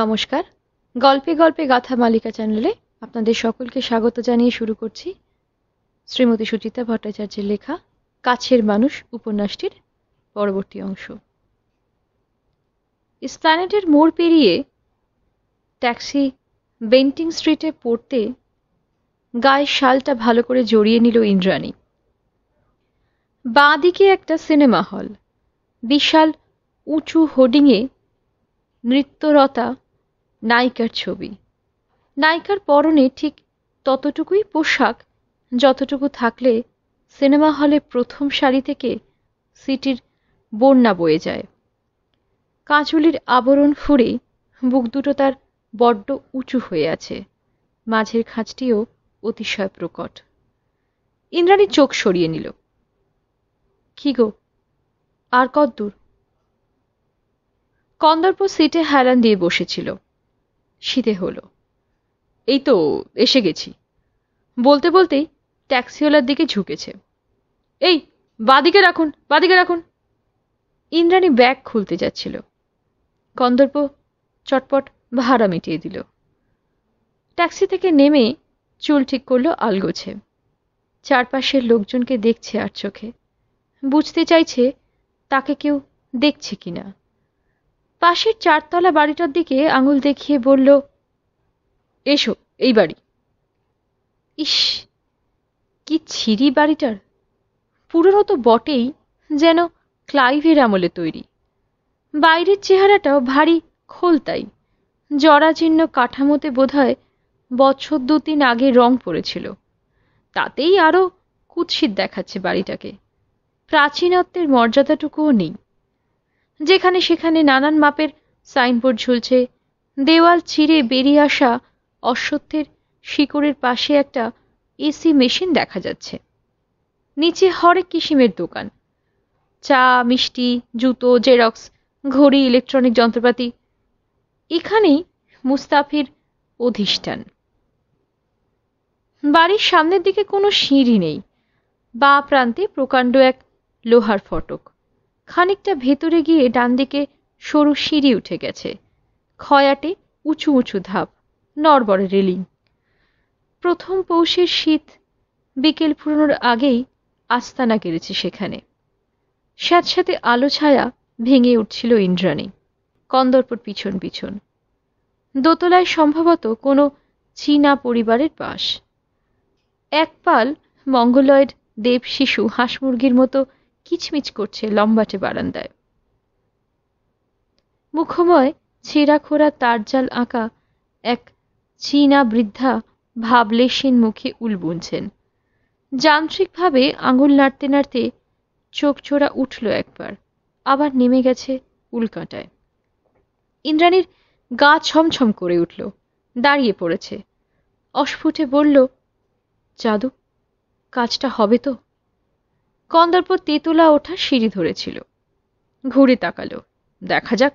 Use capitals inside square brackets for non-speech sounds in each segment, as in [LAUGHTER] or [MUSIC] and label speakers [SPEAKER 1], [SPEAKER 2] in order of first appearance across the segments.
[SPEAKER 1] নমস্কার গল্পে গল্পে গাথা মালিকা চ্যানেলে আপনাদের সকলকে স্বাগত জানিয়ে শুরু করছি শ্রীমতী সুচিতা ভট্টাচার্যের লেখা কাছের মানুষ উপন্যাসটির পরবর্তী অংশ স্প্ল্যানেটের মোড় পেরিয়ে ট্যাক্সি বেন্টিং স্ট্রিটে পড়তে গায়ে শালটা ভালো করে জড়িয়ে নিল ইন্দ্রাণী বাঁ দিকে একটা সিনেমা হল বিশাল উঁচু হোর্ডিংয়ে নৃত্যরতা নায়িকার ছবি নায়িকার পরনে ঠিক ততটুকুই পোশাক যতটুকু থাকলে সিনেমা হলে প্রথম সারি থেকে সিটির বন্যা বয়ে যায় কাঁচুলির আবরণ ফুরে বুক দুটো তার বড্ড উঁচু হয়ে আছে মাঝের খাঁজটিও অতিশয় প্রকট ইন্দ্রাণী চোখ সরিয়ে নিল কি গো আর দূর কন্দর্প সিটে হেলান দিয়ে বসেছিল শীতে হল এই তো এসে গেছি বলতে বলতেই ট্যাক্সিওয়ালার দিকে ঝুঁকেছে এই বাদিকে রাখুন বাদিকে রাখুন ইন্দ্রাণী ব্যাগ খুলতে যাচ্ছিল কন্দর্প চটপট ভাড়া মিটিয়ে দিল ট্যাক্সি থেকে নেমে চুল ঠিক করল আলগোছে চারপাশের লোকজনকে দেখছে আর চোখে বুঝতে চাইছে তাকে কেউ দেখছে কিনা পাশের চারতলা বাড়িটার দিকে আঙুল দেখিয়ে বলল এসো এই বাড়ি ইস কি ছিরি বাড়িটার পুরনো তো বটেই যেন ক্লাইভের আমলে তৈরি বাইরের চেহারাটাও ভারী খোলতাই জরাজীর্ণ কাঠামোতে বোধহয় বছর দু তিন আগে রং পড়েছিল তাতেই আরও কুৎসিত দেখাচ্ছে বাড়িটাকে প্রাচীনত্বের মর্যাদাটুকুও নেই যেখানে সেখানে নানান মাপের সাইনবোর্ড ঝুলছে দেওয়াল ছিঁড়ে বেরিয়ে আসা অশ্বত্থের শিকড়ের পাশে একটা এসি মেশিন দেখা যাচ্ছে নিচে হরেক কিসিমের দোকান চা মিষ্টি জুতো জেরক্স ঘড়ি ইলেকট্রনিক যন্ত্রপাতি এখানেই মুস্তাফির অধিষ্ঠান বাড়ির সামনের দিকে কোনো সিঁড়ি নেই বা প্রান্তে প্রকাণ্ড এক লোহার ফটক খানিকটা ভেতরে গিয়ে ডানদিকে সরু সিঁড়ি উঠে গেছে খয়াটে উঁচু উঁচু ধাপ নরবরের রেলিং প্রথম পৌষের শীত বিকেল পুরনোর আগেই আস্তানা কেড়েছে সেখানে স্যাঁতস্যাঁতে আলো ছায়া ভেঙে উঠছিল ইন্দ্রাণী কন্দরপুর পিছন পিছন দোতলায় সম্ভবত কোনো চীনা পরিবারের পাশ একপাল মঙ্গলয়েড দেব শিশু হাঁস মুরগির মতো কিচমিচ করছে লম্বাটে বারান্দায় মুখময় তার তারজাল আঁকা এক চীনা বৃদ্ধা ভাবলেশীন মুখে উল বুনছেন যান্ত্রিকভাবে আঙুল নাড়তে নাড়তে চোখ চোরা উঠল একবার আবার নেমে গেছে কাঁটায় ইন্দ্রাণীর গা ছমছম করে উঠল দাঁড়িয়ে পড়েছে অস্ফুটে বলল জাদু কাজটা হবে তো কন্দর্প তেতলা ওঠা সিঁড়ি ধরেছিল ঘুরে তাকালো দেখা যাক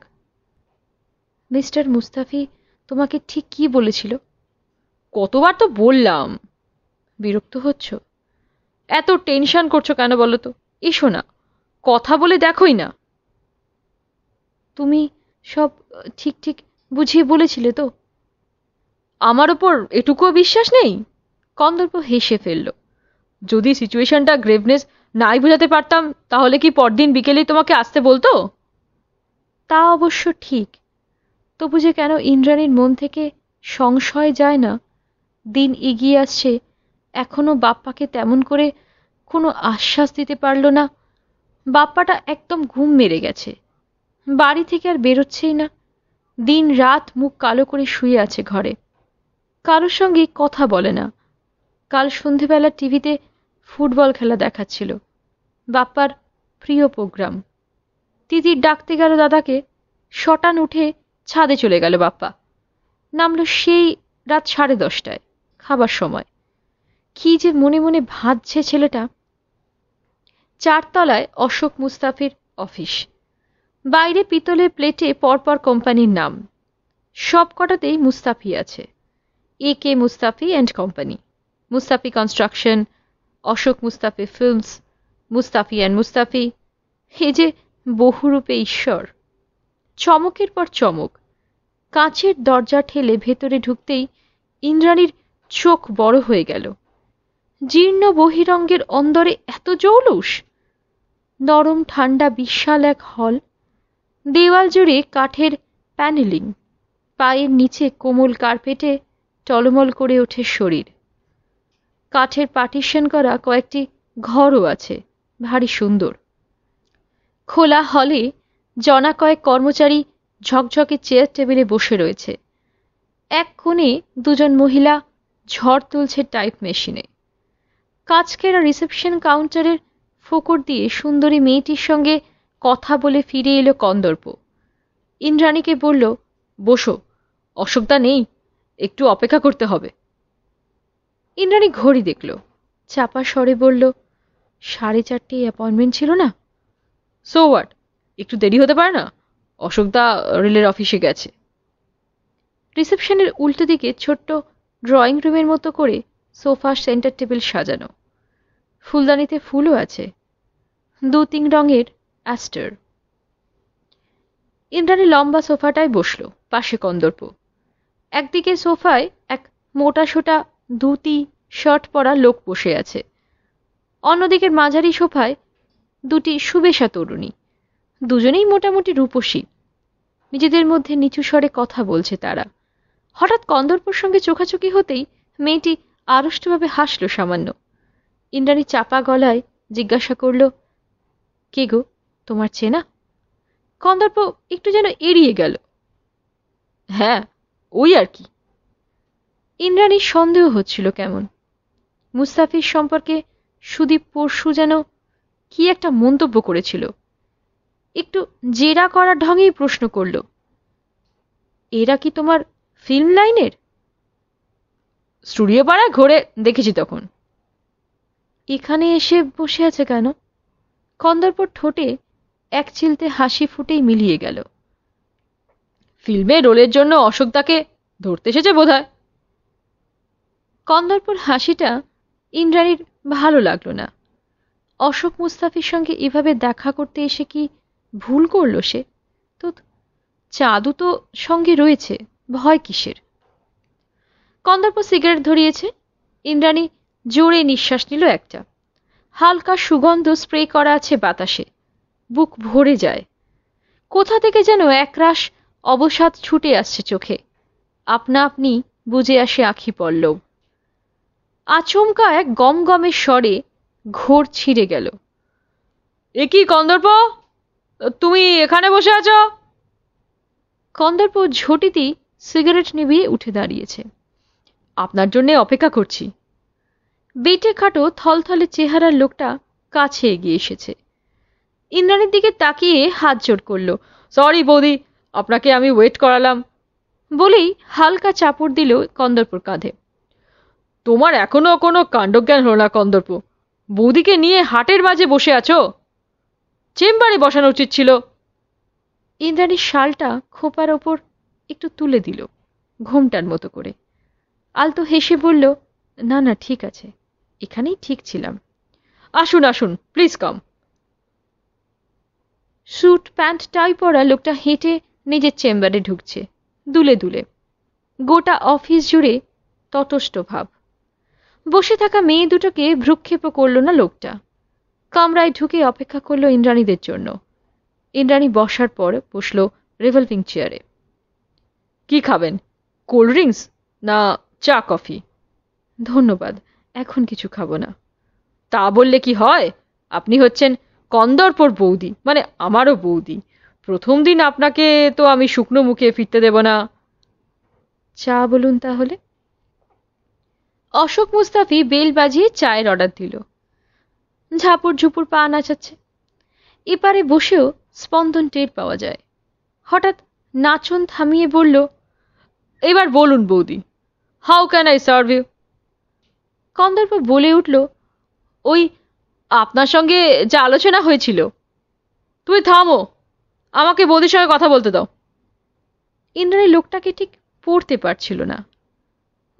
[SPEAKER 1] মিস্টার মুস্তাফি তোমাকে ঠিক কি বলেছিল কতবার তো বললাম বিরক্ত হচ্ছ এত টেনশন করছো কেন বলো তো এসো না কথা বলে দেখোই না তুমি সব ঠিক ঠিক বুঝিয়ে বলেছিলে তো আমার ওপর এটুকুও বিশ্বাস নেই কন্দর্প হেসে ফেলল যদি সিচুয়েশনটা গ্রেভনেস নাই বোঝাতে পারতাম তাহলে কি পরদিন বিকেলেই তোমাকে আসতে বলতো তা অবশ্য ঠিক তবু যে কেন ইন্দ্রাণীর মন থেকে সংশয় যায় না দিন এগিয়ে আসছে এখনো বাপ্পাকে তেমন করে কোনো আশ্বাস দিতে পারল না বাপ্পাটা একদম ঘুম মেরে গেছে বাড়ি থেকে আর বেরোচ্ছেই না দিন রাত মুখ কালো করে শুয়ে আছে ঘরে কারোর সঙ্গে কথা বলে না কাল সন্ধেবেলা টিভিতে ফুটবল খেলা দেখাচ্ছিল বাপ্পার প্রিয় প্রোগ্রাম তিতির ডাকতে গেল দাদাকে শটান উঠে ছাদে চলে গেল বাপ্পা নামলো সেই রাত সাড়ে দশটায় খাবার সময় কি যে মনে মনে ভাজছে ছেলেটা চারতলায় অশোক মুস্তাফির অফিস বাইরে পিতলের প্লেটে পরপর কোম্পানির নাম সব কটাতেই মুস্তাফি আছে A K Mustafi and company Mustafi construction Ashok Mustafi films Mustafi and Mustafi এ যে বহুরূপে ঈশ্বর চমকের পর চমক কাঁচের দরজা ঠেলে ভেতরে ঢুকতেই ইন্দ্রাণীর চোখ বড় হয়ে গেল জীর্ণ বহিরঙ্গের অন্দরে এত জৌলুস নরম ঠান্ডা বিশাল এক হল দেওয়াল জুড়ে কাঠের প্যানেলিং পায়ের নিচে কোমল কার্পেটে টলমল করে ওঠে শরীর কাঠের পার্টিশন করা কয়েকটি ঘরও আছে ভারী সুন্দর খোলা হলে জনা কয়েক কর্মচারী ঝকঝকে চেয়ার টেবিলে বসে রয়েছে এক কোণে দুজন মহিলা ঝড় তুলছে টাইপ মেশিনে কাজকেরা রিসেপশন কাউন্টারের ফোকর দিয়ে সুন্দরী মেয়েটির সঙ্গে কথা বলে ফিরে এলো কন্দর্প ইন্দ্রাণীকে বলল বসো অসুবিধা নেই একটু অপেক্ষা করতে হবে ইন্দ্রাণী ঘড়ি দেখল চাপা স্বরে বলল সাড়ে চারটে অ্যাপয়েন্টমেন্ট ছিল না সো ওয়াট একটু দেরি হতে পারে না অশোকদা রেলের অফিসে গেছে রিসেপশনের উল্টো দিকে ছোট্ট ড্রয়িং রুমের মতো করে সোফা সেন্টার টেবিল সাজানো ফুলদানিতে ফুলও আছে দু তিন রঙের অ্যাস্টার ইন্দ্রাণী লম্বা সোফাটায় বসল পাশে কন্দর্প একদিকে সোফায় এক মোটা সোটা ধুতি শার্ট পরা লোক বসে আছে অন্যদিকের মাঝারি সোফায় দুটি সুবেশা তরুণী দুজনেই মোটামুটি রূপসী নিজেদের মধ্যে নিচু স্বরে কথা বলছে তারা হঠাৎ কন্দর্পর সঙ্গে চোখাচোখি হতেই মেয়েটি আড়ষ্টভাবে হাসল সামান্য ইন্দ্রাণী চাপা গলায় জিজ্ঞাসা করল কে গো তোমার চেনা কন্দর্প একটু যেন এড়িয়ে গেল হ্যাঁ ওই আর কি ইন্দ্রাণীর সন্দেহ হচ্ছিল কেমন মুস্তাফিজ সম্পর্কে সুদীপ পরশু যেন কি একটা মন্তব্য করেছিল একটু জেরা করার ঢঙেই প্রশ্ন করল এরা কি তোমার ফিল্ম লাইনের স্টুডিও পাড়ায় ঘোরে দেখেছি তখন এখানে এসে বসে আছে কেন কন্দর্পর ঠোঁটে এক চিলতে হাসি ফুটেই মিলিয়ে গেল ফিল্মে রোলের জন্য অশোক তাকে ধরতে এসেছে বোধহয় কন্দর্পর হাসিটা ইন্দ্রাণীর ভালো লাগলো না অশোক মুস্তাফির সঙ্গে এভাবে দেখা করতে এসে কি ভুল করলো সে তো চাঁদু তো সঙ্গে রয়েছে ভয় কিসের কন্দরপুর সিগারেট ধরিয়েছে ইন্দ্রাণী জোরে নিঃশ্বাস নিল একটা হালকা সুগন্ধ স্প্রে করা আছে বাতাসে বুক ভরে যায় কোথা থেকে যেন একরাশ অবসাদ ছুটে আসছে চোখে আপনা আপনি বুঝে আসে আখি পল্লব আচমকা এক গমগমের স্বরে ঘোর ছিঁড়ে গেল এ কি কন্দর্প তুমি এখানে বসে আছো কন্দর্প ঝটিতি সিগারেট নিভিয়ে উঠে দাঁড়িয়েছে আপনার জন্যে অপেক্ষা করছি বেটে খাটো থলথলে চেহারার লোকটা কাছে এগিয়ে এসেছে ইন্দ্রাণীর দিকে তাকিয়ে হাত জোর করল সরি বৌদি আপনাকে আমি ওয়েট করালাম বলেই হালকা চাপড় দিল কন্দরপুর কাঁধে তোমার এখনো কোনো কাণ্ডজ্ঞান হল না কন্দর্প বৌদিকে নিয়ে হাটের মাঝে বসে আছো চেম্বারে বসানো উচিত ছিল ইন্দ্রাণীর শালটা খোপার ওপর একটু তুলে দিল ঘোমটার মতো করে আলতো হেসে বলল না না ঠিক আছে এখানেই ঠিক ছিলাম আসুন আসুন please come suit pant tie পরা লোকটা হেঁটে নিজের চেম্বারে ঢুকছে দুলে দুলে গোটা অফিস জুড়ে তটস্থ ভাব বসে থাকা মেয়ে দুটোকে ভ্রুক্ষেপ করল না লোকটা কামরায় ঢুকে অপেক্ষা করল ইন্দ্রাণীদের জন্য ইন্দ্রাণী বসার পর বসল রিভলভিং চেয়ারে কি খাবেন কোল্ড ড্রিঙ্কস না চা কফি ধন্যবাদ এখন কিছু খাবো না তা বললে কি হয় আপনি হচ্ছেন কন্দরপর বৌদি মানে আমারও বৌদি প্রথম দিন আপনাকে তো আমি শুকনো মুখে ফিরতে দেব না চা বলুন তাহলে অশোক মুস্তাফি বেল বাজিয়ে চায়ের অর্ডার দিল ঝাপুর ঝুপুর পা নাচাচ্ছে এপারে বসেও স্পন্দন টের পাওয়া যায় হঠাৎ নাচন থামিয়ে বলল এবার বলুন বৌদি how can I serve you Kandarpa বলে উঠল ওই আপনার সঙ্গে যা আলোচনা হয়েছিল তুমি থামো আমাকে বৌদির সঙ্গে কথা বলতে দাও ইন্দ্রের লোকটাকে ঠিক পড়তে পারছিল না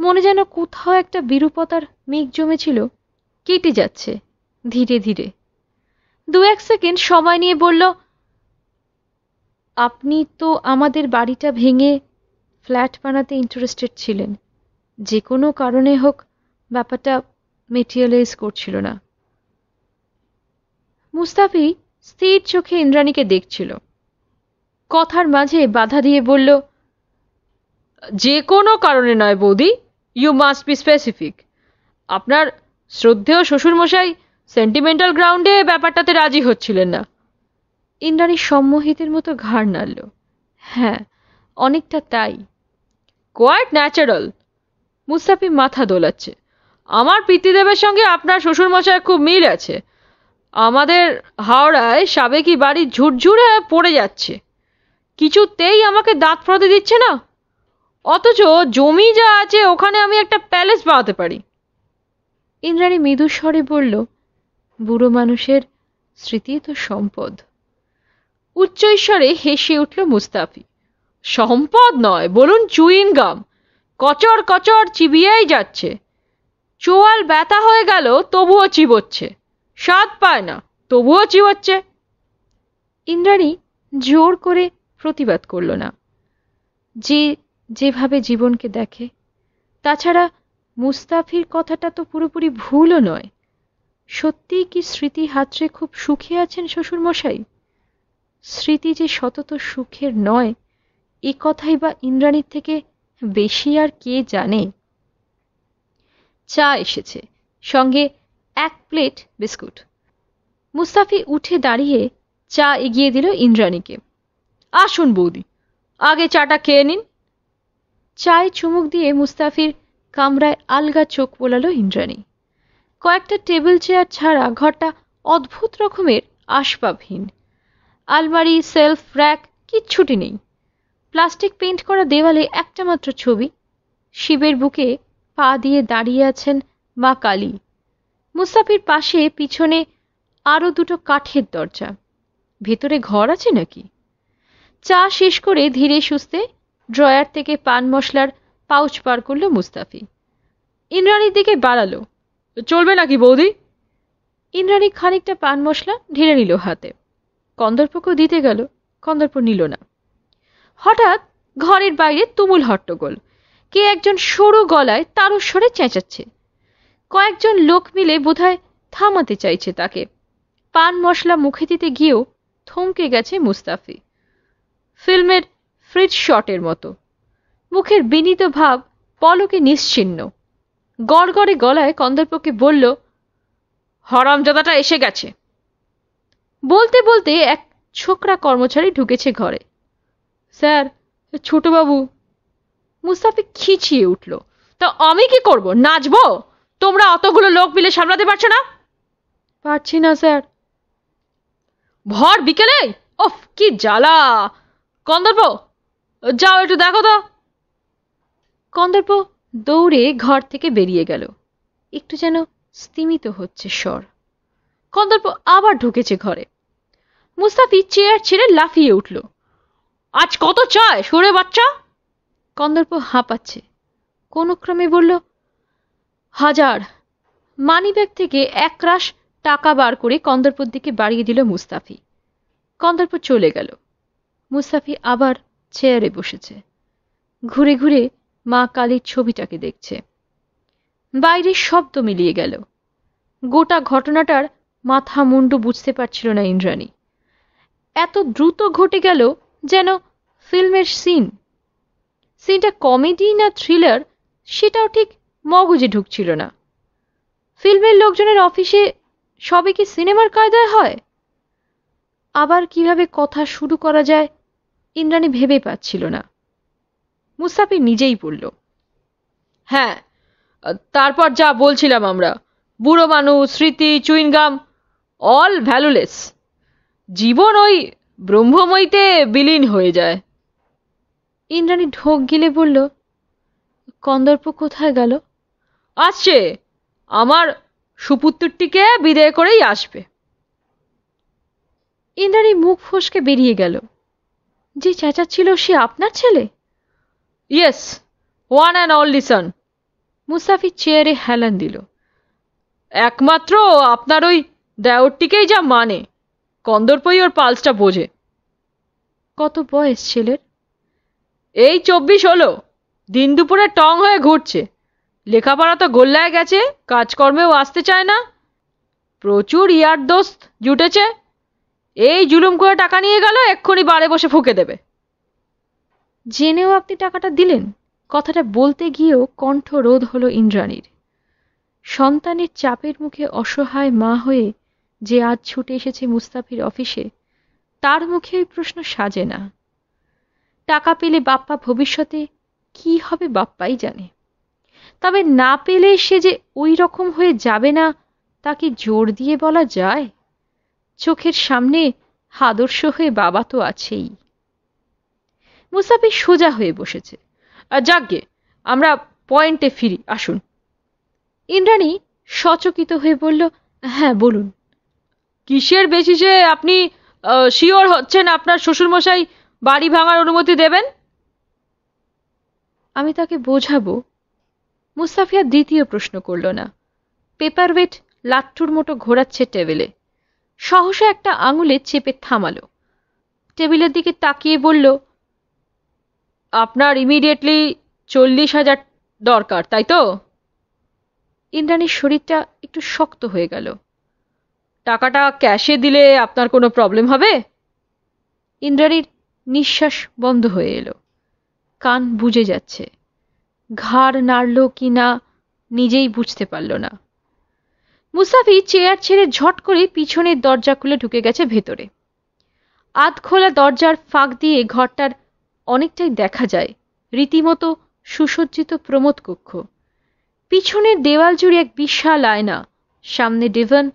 [SPEAKER 1] মনে যেন কোথাও একটা বিরূপতার মেঘ জমেছিল কেটে যাচ্ছে ধীরে ধীরে দু এক সেকেন্ড সময় নিয়ে বলল আপনি তো আমাদের বাড়িটা ভেঙে ফ্ল্যাট বানাতে ইন্টারেস্টেড ছিলেন যে কোনো কারণে হোক ব্যাপারটা মেটেরিয়ালাইজ করছিল না মুস্তাফি স্থির চোখে ইন্দ্রাণীকে দেখছিল কথার মাঝে বাধা দিয়ে বলল যে কোনো কারণে নয় বৌদি ইউ মাস্ট বি স্পেসিফিক আপনার শ্রদ্ধেয় শ্বশুরমশাই সেন্টিমেন্টাল গ্রাউন্ডে ব্যাপারটাতে রাজি হচ্ছিলেন না ইন্দ্রাণী সম্মোহিতের মতো ঘাড় নাড়ল হ্যাঁ অনেকটা তাই কোয়াইট ন্যাচারাল মুস্তাফি মাথা দোলাচ্ছে আমার পিতৃদেবের সঙ্গে আপনার শ্বশুরমশায় খুব মিল আছে আমাদের হাওড়ায় সাবেকি বাড়ি ঝুরঝুরে পড়ে যাচ্ছে কিছুতেই আমাকে দাঁত ফ্রদে দিচ্ছে না অথচ জমি যা আছে ওখানে আমি একটা প্যালেস বানাতে পারি ইন্দ্রাণী মৃদুস্বরে বলল বুড়ো মানুষের স্মৃতি তো সম্পদ উচ্চ ঈশ্বরে হেসে উঠল মুস্তাফি সম্পদ নয় বলুন চুইন গাম কচর কচর চিবিয়াই যাচ্ছে চোয়াল ব্যথা হয়ে গেল তবুও চিবোচ্ছে স্বাদ পায় না তবুও চিবোচ্ছে ইন্দ্রাণী জোর করে প্রতিবাদ করল না যে যেভাবে জীবনকে দেখে তাছাড়া মুস্তাফির কথাটা তো পুরোপুরি ভুলও নয় সত্যিই কি স্মৃতি হাতরে খুব সুখে আছেন শ্বশুরমশাই স্মৃতি যে সতত সুখের নয় এ কথাই বা ইন্দ্রাণীর থেকে বেশি আর কে জানে চা এসেছে সঙ্গে এক প্লেট বিস্কুট মুস্তাফি উঠে দাঁড়িয়ে চা এগিয়ে দিল ইন্দ্রাণীকে আসুন বৌদি আগে চাটা খেয়ে নিন চায় চুমুক দিয়ে মুস্তাফির কামরায় আলগা চোখ বোলালো ইন্দ্রাণী কয়েকটা টেবিল চেয়ার ছাড়া ঘরটা অদ্ভুত রকমের আসবাবহীন আলমারি সেলফ র্যাক কিচ্ছুটি নেই প্লাস্টিক পেন্ট করা দেওয়ালে একটা মাত্র ছবি শিবের বুকে পা দিয়ে দাঁড়িয়ে আছেন মা কালী মুস্তাফির পাশে পিছনে আরও দুটো কাঠের দরজা ভেতরে ঘর আছে নাকি চা শেষ করে ধীরে সুস্থে ড্রয়ার থেকে পান মশলার পাউচ পার করল মুস্তাফি ইন্দ্রাণীর দিকে বাড়ালো চলবে নাকি বৌদি ইন্দ্রাণী খানিকটা পান মশলা ঢেলে নিল হাতে কন্দর্পকেও দিতে গেল কন্দর্প নিল না হঠাৎ ঘরের বাইরে তুমুল হট্টগোল কে একজন সরু গলায় তারস্বরে চেঁচাচ্ছে কয়েকজন লোক মিলে বোধহয় থামাতে চাইছে তাকে পান মশলা মুখে দিতে গিয়েও থমকে গেছে মুস্তাফি ফিল্মের ফ্রিজ শটের মতো মুখের বিনীত ভাব পলকে নিশ্চিন্ন গড়গড়ে গলায় কন্দর্পকে বলল হরামজাদাটা এসে গেছে বলতে বলতে এক ছোকরা কর্মচারী ঢুকেছে ঘরে স্যার ছোটবাবু মুস্তাফি খিচিয়ে উঠল তা আমি কি করব নাচব তোমরা অতগুলো লোক মিলে সামলাতে পারছো না পারছি না স্যার ভর বিকেলে ওফ কি জ্বালা কন্দর্প যাও একটু দেখো তো কন্দর্প দৌড়ে ঘর থেকে বেরিয়ে গেল একটু যেন স্তিমিত হচ্ছে স্বর কন্দর্প আবার ঢুকেছে ঘরে মুস্তাফি চেয়ার ছেড়ে লাফিয়ে উঠল আজ কত চায় সরে বাচ্চা কন্দর্প হাঁপাচ্ছে কোনো ক্রমে বলল হাজার মানিব্যাগ থেকে একরাশ টাকা বার করে কন্দর্পর দিকে বাড়িয়ে দিল মুস্তাফি কন্দর্প চলে গেল মুস্তাফি আবার চেয়ারে বসেছে ঘুরে ঘুরে মা কালীর ছবিটাকে দেখছে বাইরের শব্দ মিলিয়ে গেল গোটা ঘটনাটার মাথা মুন্ডু বুঝতে পারছিল না ইন্দ্রাণী এত দ্রুত ঘটে গেল যেন ফিল্মের সিন সিনটা কমেডি না থ্রিলার সেটাও ঠিক মগজে ঢুকছিল না ফিল্মের লোকজনের অফিসে সবে কি সিনেমার কায়দায় হয় আবার কিভাবে কথা শুরু করা যায় ইন্দ্রাণী ভেবে পাচ্ছিল না মুস্তাফির নিজেই পড়ল হ্যাঁ তারপর যা বলছিলাম আমরা বুড়ো মানুষ স্মৃতি চুইনগাম অল ভ্যালুলেস জীবন ওই ব্রহ্মময়ীতে বিলীন হয়ে যায় ইন্দ্রাণী ঢোক গিলে বলল কন্দর্প কোথায় গেল আসছে আমার সুপুত্তরটিকে বিদায় করেই আসবে ইন্দ্রাণী মুখ ফসকে বেরিয়ে গেল যে ছিল সে আপনার ছেলে yes one and only son Musafi চেয়ারে হেলান দিল একমাত্র আপনার ওই দেওরটিকেই যা মানে কন্দরপই ওর পালসটা বোঝে কত বয়স ছেলের এই চব্বিশ হলো দিন দুপুরে টং হয়ে ঘুরছে লেখাপড়া তো গোল্লায় গেছে কাজকর্মেও আসতে চায় না প্রচুর ইয়ার দোস্ত জুটেছে এই জুলুম করে টাকা নিয়ে গেল এক্ষুনি বারে বসে ফুঁকে দেবে জেনেও আপনি টাকাটা দিলেন কথাটা বলতে গিয়েও কণ্ঠ রোধ হলো ইন্দ্রাণীর সন্তানের চাপের মুখে অসহায় মা হয়ে যে আজ ছুটে এসেছে মুস্তাফির অফিসে তার মুখে ওই প্রশ্ন সাজে না টাকা পেলে বাপ্পা ভবিষ্যতে কি হবে বাপ্পাই জানে তবে না পেলে সে যে ওই রকম হয়ে যাবে না তা কি জোর দিয়ে বলা যায় চোখের সামনে আদর্শ হয়ে বাবা তো আছেই মুসাফির সোজা হয়ে বসেছে যাকগে আমরা পয়েন্টে ফিরি আসুন ইন্দ্রাণী সচকিত হয়ে বলল হ্যাঁ বলুন কিসের বেশি যে আপনি শিওর হচ্ছেন আপনার শ্বশুরমশাই বাড়ি ভাঙার অনুমতি দেবেন আমি তাকে বোঝাবো মুস্তাফিয়া দ্বিতীয় প্রশ্ন করল না পেপার ওয়েট লাট্টুর মতো ঘোরাচ্ছে টেবিলে সহসা একটা আঙুলে চেপে থামালো টেবিলের দিকে তাকিয়ে বলল আপনার ইমিডিয়েটলি চল্লিশ হাজার দরকার তাই তো ইন্দ্রাণীর শরীরটা একটু শক্ত হয়ে গেল টাকাটা ক্যাশে দিলে আপনার কোনো প্রবলেম হবে ইন্দ্রাণীর নিঃশ্বাস বন্ধ হয়ে এলো কান বুঝে যাচ্ছে ঘাড় নাড়ল কি না নিজেই বুঝতে পারল না মুসাফি চেয়ার ছেড়ে ঝট করে পিছনের দরজা খুলে ঢুকে গেছে ভেতরে আধ খোলা দরজার ফাঁক দিয়ে ঘরটার অনেকটাই দেখা যায় রীতিমতো সুসজ্জিত প্রমোদ কক্ষ পিছনের দেওয়াল জুড়ে এক বিশাল আয়না সামনে ডিভন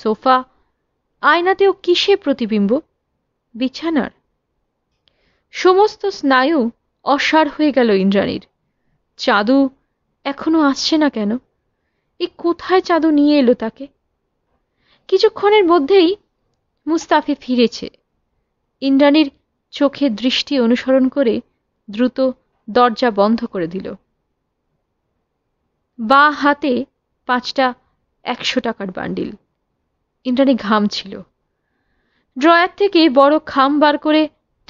[SPEAKER 1] সোফা আয়নাতেও কিসে প্রতিবিম্ব বিছানার সমস্ত স্নায়ু অসার হয়ে গেল ইন্দ্রাণীর চাঁদু এখনো আসছে না কেন এই কোথায় চাঁদু নিয়ে এলো তাকে কিছুক্ষণের মধ্যেই মুস্তাফি ফিরেছে ইন্দ্রাণীর চোখে দৃষ্টি অনুসরণ করে দ্রুত দরজা বন্ধ করে দিল বা হাতে পাঁচটা একশো টাকার বান্ডিল ইন্দ্রাণী ঘাম ছিল ড্রয়ার থেকে বড় খাম বার করে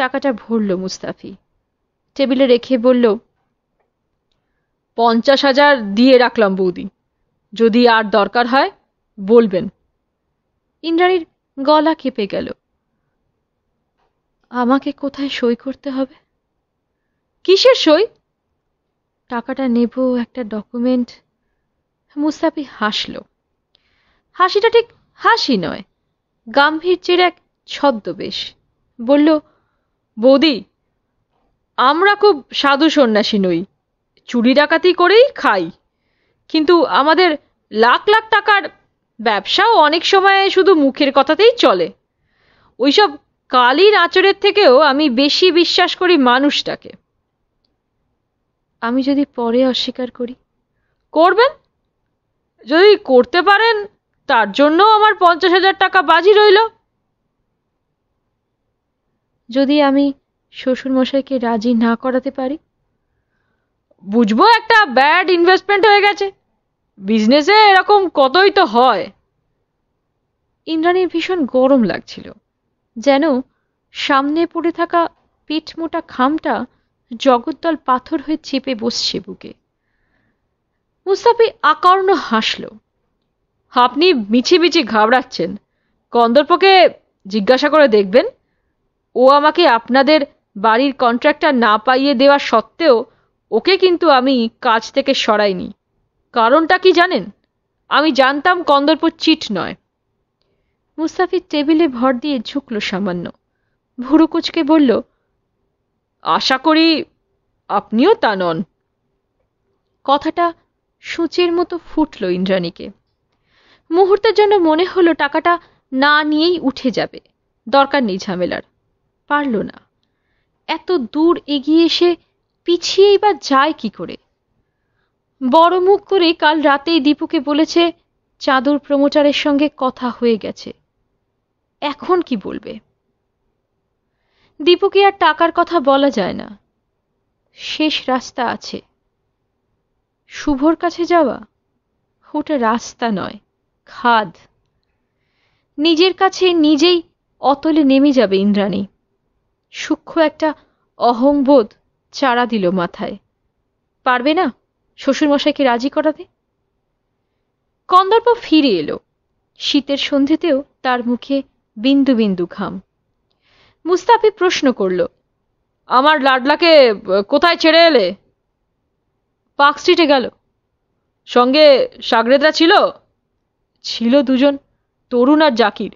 [SPEAKER 1] টাকাটা ভরল মুস্তাফি টেবিলে রেখে বলল পঞ্চাশ হাজার দিয়ে রাখলাম বৌদি যদি আর দরকার হয় বলবেন ইন্দ্রাণীর গলা কেঁপে গেল আমাকে কোথায় সই করতে হবে কিসের সই টাকাটা নেব একটা ডকুমেন্ট মুস্তাফি হাসল হাসিটা ঠিক হাসি নয় গাম্ভীর্যের এক ছদ্মবেশ বলল বৌদি আমরা খুব সাধু সন্ন্যাসী নই চুরি ডাকাতি করেই খাই কিন্তু আমাদের লাখ লাখ টাকার ব্যবসাও অনেক সময় শুধু মুখের কথাতেই চলে ওইসব কালির আচরের থেকেও আমি বেশি বিশ্বাস করি মানুষটাকে আমি যদি পরে অস্বীকার করি করবেন যদি করতে পারেন তার জন্য আমার পঞ্চাশ হাজার টাকা বাজি রইল যদি আমি শ্বশুরমশাইকে রাজি না করাতে পারি বুঝবো একটা ব্যাড ইনভেস্টমেন্ট হয়ে গেছে বিজনেসে এরকম কতই তো হয় ইন্দ্রাণীর ভীষণ গরম লাগছিল যেন সামনে পড়ে থাকা পিঠ মোটা খামটা জগদ্দল পাথর হয়ে চেপে বসছে বুকে মুস্তাফি আকর্ণ হাসল আপনি মিছি মিছি ঘাবড়াচ্ছেন কন্দর্পকে জিজ্ঞাসা করে দেখবেন ও আমাকে আপনাদের বাড়ির কন্ট্রাক্টটা না পাইয়ে দেওয়া সত্ত্বেও ওকে কিন্তু আমি কাজ থেকে সরাইনি কারণটা কি জানেন আমি জানতাম কন্দর্প চিট নয় মুস্তাফির টেবিলে ভর দিয়ে ঝুঁকল সামান্য ভুরুকুচকে বলল আশা করি আপনিও তা নন কথাটা সূচের মতো ফুটল ইন্দ্রাণীকে মুহূর্তের জন্য মনে হলো টাকাটা না নিয়েই উঠে যাবে দরকার নেই ঝামেলার পারল না এত দূর এগিয়ে এসে পিছিয়েই বা যায় কি করে বড় মুখ করে কাল রাতেই দীপুকে বলেছে চাদর প্রমোটারের সঙ্গে কথা হয়ে গেছে এখন কি বলবে দীপুকে আর টাকার কথা বলা যায় না শেষ রাস্তা আছে শুভর কাছে যাওয়া ওটা রাস্তা নয় খাদ নিজের কাছে নিজেই অতলে নেমে যাবে ইন্দ্রাণী সূক্ষ্ম একটা অহংবোধ চারা দিল মাথায় পারবে না শ্বশুরমশাইকে রাজি করাতে কন্দর্প ফিরে এলো শীতের সন্ধিতেও তার মুখে বিন্দু বিন্দু ঘাম মুস্তাফি প্রশ্ন করল আমার লাডলাকে কোথায় ছেড়ে এলে পার্ক স্ট্রিটে গেল সঙ্গে সাগরেদরা ছিল ছিল দুজন তরুণ আর জাকির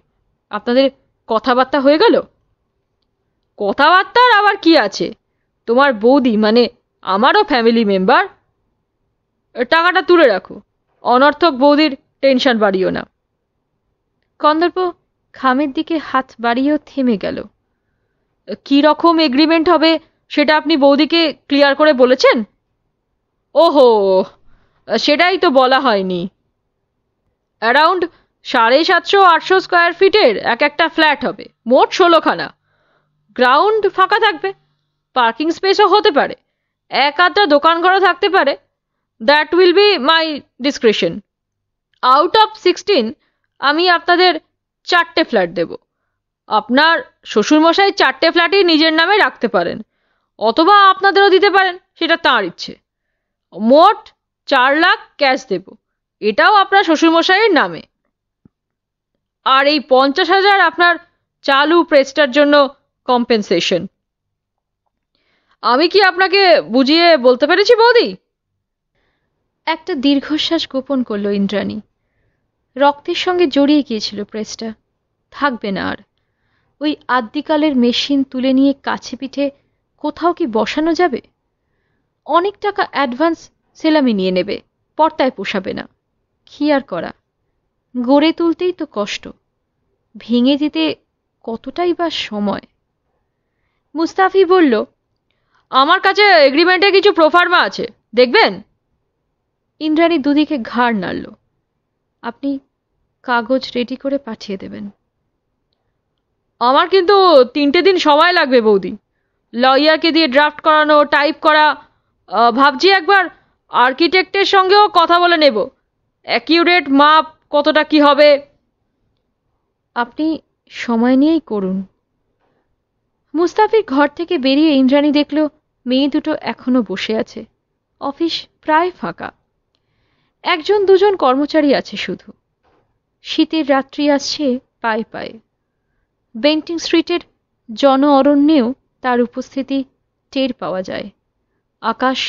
[SPEAKER 1] আপনাদের কথাবার্তা হয়ে গেল কথাবার্তার আবার কি আছে তোমার বৌদি মানে আমারও ফ্যামিলি মেম্বার টাকাটা তুলে রাখো অনর্থক বৌদির টেনশন বাড়িও না কন্দর্প খামের দিকে হাত বাড়িয়েও থেমে গেল কি রকম এগ্রিমেন্ট হবে সেটা আপনি বৌদিকে ক্লিয়ার করে বলেছেন ওহো সেটাই তো বলা হয়নি অ্যারাউন্ড সাড়ে সাতশো আটশো স্কোয়ার ফিটের এক একটা ফ্ল্যাট হবে মোট ষোলোখানা গ্রাউন্ড ফাঁকা থাকবে পার্কিং স্পেসও হতে পারে এক আধটা দোকান ঘরও থাকতে পারে that will be my description out of sixteen আমি আপনাদের চারটে ফ্ল্যাট দেব আপনার শ্বশুরমশাই চারটে ফ্ল্যাটই নিজের নামে রাখতে পারেন অথবা আপনাদেরও দিতে পারেন সেটা তাঁর ইচ্ছে মোট চার লাখ ক্যাশ দেব এটাও আপনার শ্বশুরমশাইয়ের নামে আর এই পঞ্চাশ হাজার আপনার চালু প্রেসটার জন্য কম্পেনসেশন আমি কি আপনাকে বুঝিয়ে বলতে পেরেছি বৌদি একটা দীর্ঘশ্বাস গোপন করল ইন্দ্রাণী রক্তের সঙ্গে জড়িয়ে গিয়েছিল প্রেসটা থাকবে না আর ওই আদ্যিকালের মেশিন তুলে নিয়ে কাছে পিঠে কোথাও কি বসানো যাবে অনেক টাকা অ্যাডভান্স সেলামি নিয়ে নেবে পর্তায় পোষাবে না কি আর করা গড়ে তুলতেই তো কষ্ট ভেঙে দিতে কতটাই বা সময় মুস্তাফি বলল আমার কাছে এগ্রিমেন্টে কিছু প্রোফার্মা আছে দেখবেন ইন্দ্রাণী দুদিকে ঘাড় নাড়ল আপনি কাগজ রেডি করে পাঠিয়ে দেবেন আমার কিন্তু তিনটে দিন সময় লাগবে বৌদি লয়ারকে দিয়ে ড্রাফট করানো টাইপ করা ভাবছি একবার আর্কিটেক্টের সঙ্গেও কথা বলে নেব অ্যাকিউরেট মাপ কতটা কি হবে আপনি সময় নিয়েই করুন মুস্তাফির ঘর থেকে বেরিয়ে ইন্দ্রাণী দেখল মেয়ে দুটো এখনও বসে আছে অফিস প্রায় ফাঁকা একজন দুজন কর্মচারী আছে শুধু শীতের রাত্রি আসছে পায়ে পায়ে বেন্টিং স্ট্রিটের জন অরণ্যেও তার উপস্থিতি টের পাওয়া যায় আকাশ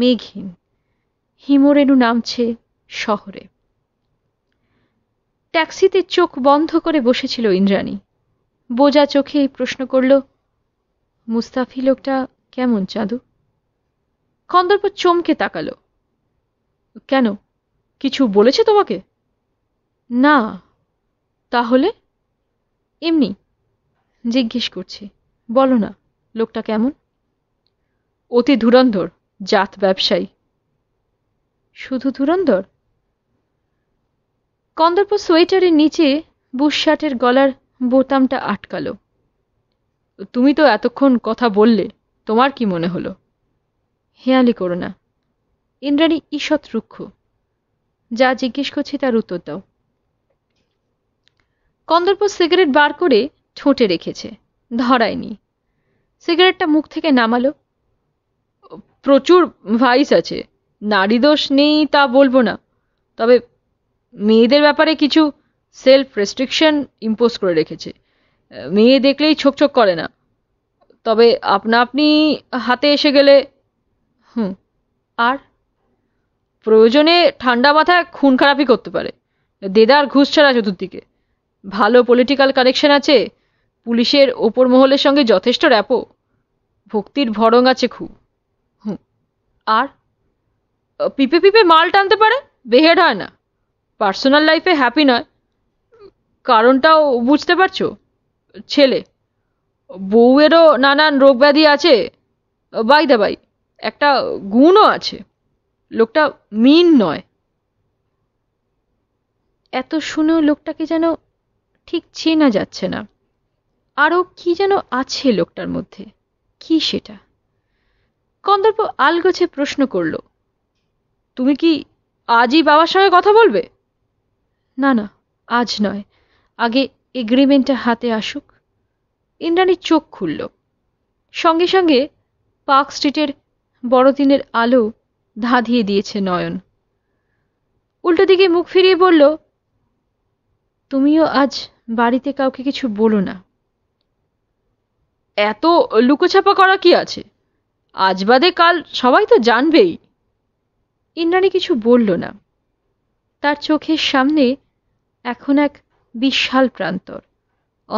[SPEAKER 1] মেঘহীন হিমরেণু নামছে শহরে ট্যাক্সিতে চোখ বন্ধ করে বসেছিল ইন্দ্রাণী বোঝা চোখে প্রশ্ন করল মুস্তাফি লোকটা কেমন চাঁদু খন্দর্প চমকে তাকালো কেন কিছু বলেছে তোমাকে না তাহলে এমনি জিজ্ঞেস করছি বলো না লোকটা কেমন অতি ধুরন্ধর জাত ব্যবসায়ী শুধু ধুরন্ধর কন্দর্প সোয়েটারের নিচে বুশার্টের গলার বোতামটা আটকালো তুমি তো এতক্ষণ কথা বললে তোমার কি মনে হলো হেয়ালি করো না ইন্দ্রাণী ঈষৎ রুক্ষ যা জিজ্ঞেস করছি তার উত্তর দাও কন্দরপুর সিগারেট বার করে ঠোঁটে রেখেছে ধরায়নি সিগারেটটা মুখ থেকে নামালো প্রচুর ভাইস আছে নারী দোষ নেই তা বলবো না তবে মেয়েদের ব্যাপারে কিছু সেলফ রেস্ট্রিকশন ইম্পোজ করে রেখেছে মেয়ে দেখলেই ছোকছোক করে না তবে আপনা আপনি হাতে এসে গেলে হুম আর প্রয়োজনে ঠান্ডা মাথায় খুন খারাপই করতে পারে দেদার ঘুষ ছাড়া চতুর্দিকে ভালো পলিটিক্যাল কানেকশন আছে পুলিশের ওপর মহলের সঙ্গে যথেষ্ট র্যাপো ভক্তির ভরং আছে খুব হুম আর পিপে পিপে মাল টানতে পারে বেহেড হয় না পার্সোনাল লাইফে হ্যাপি নয় কারণটাও বুঝতে পারছো ছেলে বউয়েরও নানান রোগ ব্যাধি আছে বাই দা বাই একটা গুণও আছে লোকটা মিন নয় এত শুনেও লোকটাকে যেন ঠিক চেনা যাচ্ছে না আরও কি যেন আছে লোকটার মধ্যে কি সেটা কন্দর্প আলগোছে প্রশ্ন করল তুমি কি আজই বাবার সঙ্গে কথা বলবে না না আজ নয় আগে এগ্রিমেন্টটা হাতে আসুক ইন্দ্রাণীর চোখ খুলল সঙ্গে সঙ্গে পার্ক স্ট্রিটের বড়দিনের আলো ধাঁধিয়ে দিয়েছে নয়ন উল্টো দিকে মুখ ফিরিয়ে বলল তুমিও আজ বাড়িতে কাউকে কিছু বলো না এত লুকোছাপা করা কি আছে আজ বাদে কাল সবাই তো জানবেই ইন্দ্রাণী কিছু বলল না তার চোখের সামনে এখন এক বিশাল প্রান্তর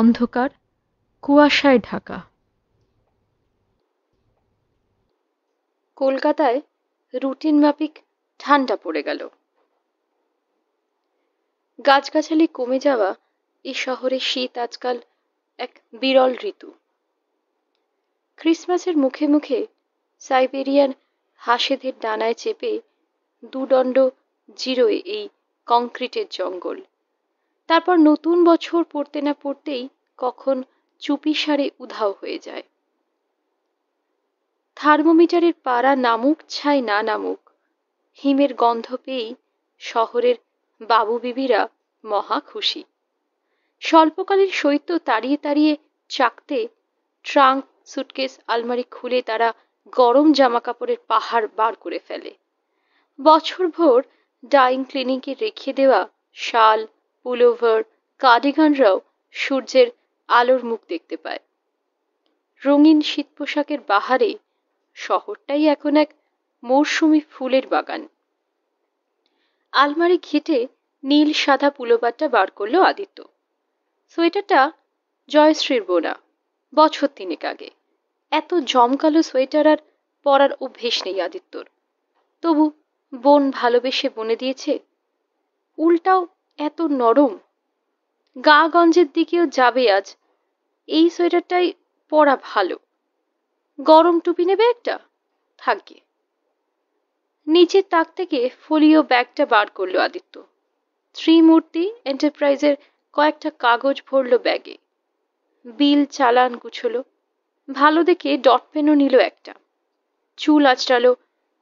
[SPEAKER 1] অন্ধকার কুয়াশায় ঢাকা কলকাতায় রুটিন মাফিক ঠান্ডা পড়ে গেল গাছগাছালি কমে যাওয়া এই শহরে শীত আজকাল এক বিরল ঋতু ক্রিসমাসের মুখে মুখে সাইবেরিয়ান হাসেদের ডানায় চেপে দুদণ্ড জিরোয় এই কংক্রিটের জঙ্গল তারপর নতুন বছর পড়তে না পড়তেই কখন চুপিসারে উধাও হয়ে যায় থার্মোমিটারের পাড়া নামুক ছাই না নামুক হিমের গন্ধ পেয়েই শহরের বাবু বিবিরা মহা খুশি স্বল্পকালের শৈত্য তাড়িয়ে তাড়িয়ে চাকতে ট্রাঙ্ক সুটকেস আলমারি খুলে তারা গরম জামা কাপড়ের পাহাড় বার করে ফেলে বছরভর ডাইং ক্লিনিকে রেখে দেওয়া শাল পুলোভার কার্ডিগানরাও সূর্যের আলোর মুখ দেখতে পায় রঙিন শীত পোশাকের বাহারে শহরটাই এখন এক মৌসুমি ফুলের বাগান আলমারি ঘেটে নীল সাদা পুলোবারটা বার করলো আদিত্য সোয়েটারটা জয়শ্রীর বোনা বছর তিনেক আগে এত জমকালো সোয়েটার আর পরার অভ্যেস নেই আদিত্যর তবু বোন ভালোবেসে বনে দিয়েছে উল্টাও এত নরম গা গঞ্জের দিকেও যাবে আজ এই সোয়েটারটাই পরা ভালো গরম টুপি নেবে একটা থাকবে নিচের তাক থেকে ফোলিও ব্যাগটা বার করলো আদিত্য ত্রিমূর্তি এন্টারপ্রাইজের কয়েকটা কাগজ ভরলো ব্যাগে বিল চালান গুছলো ভালো দেখে ডট পেনও নিল একটা চুল আঁচড়ালো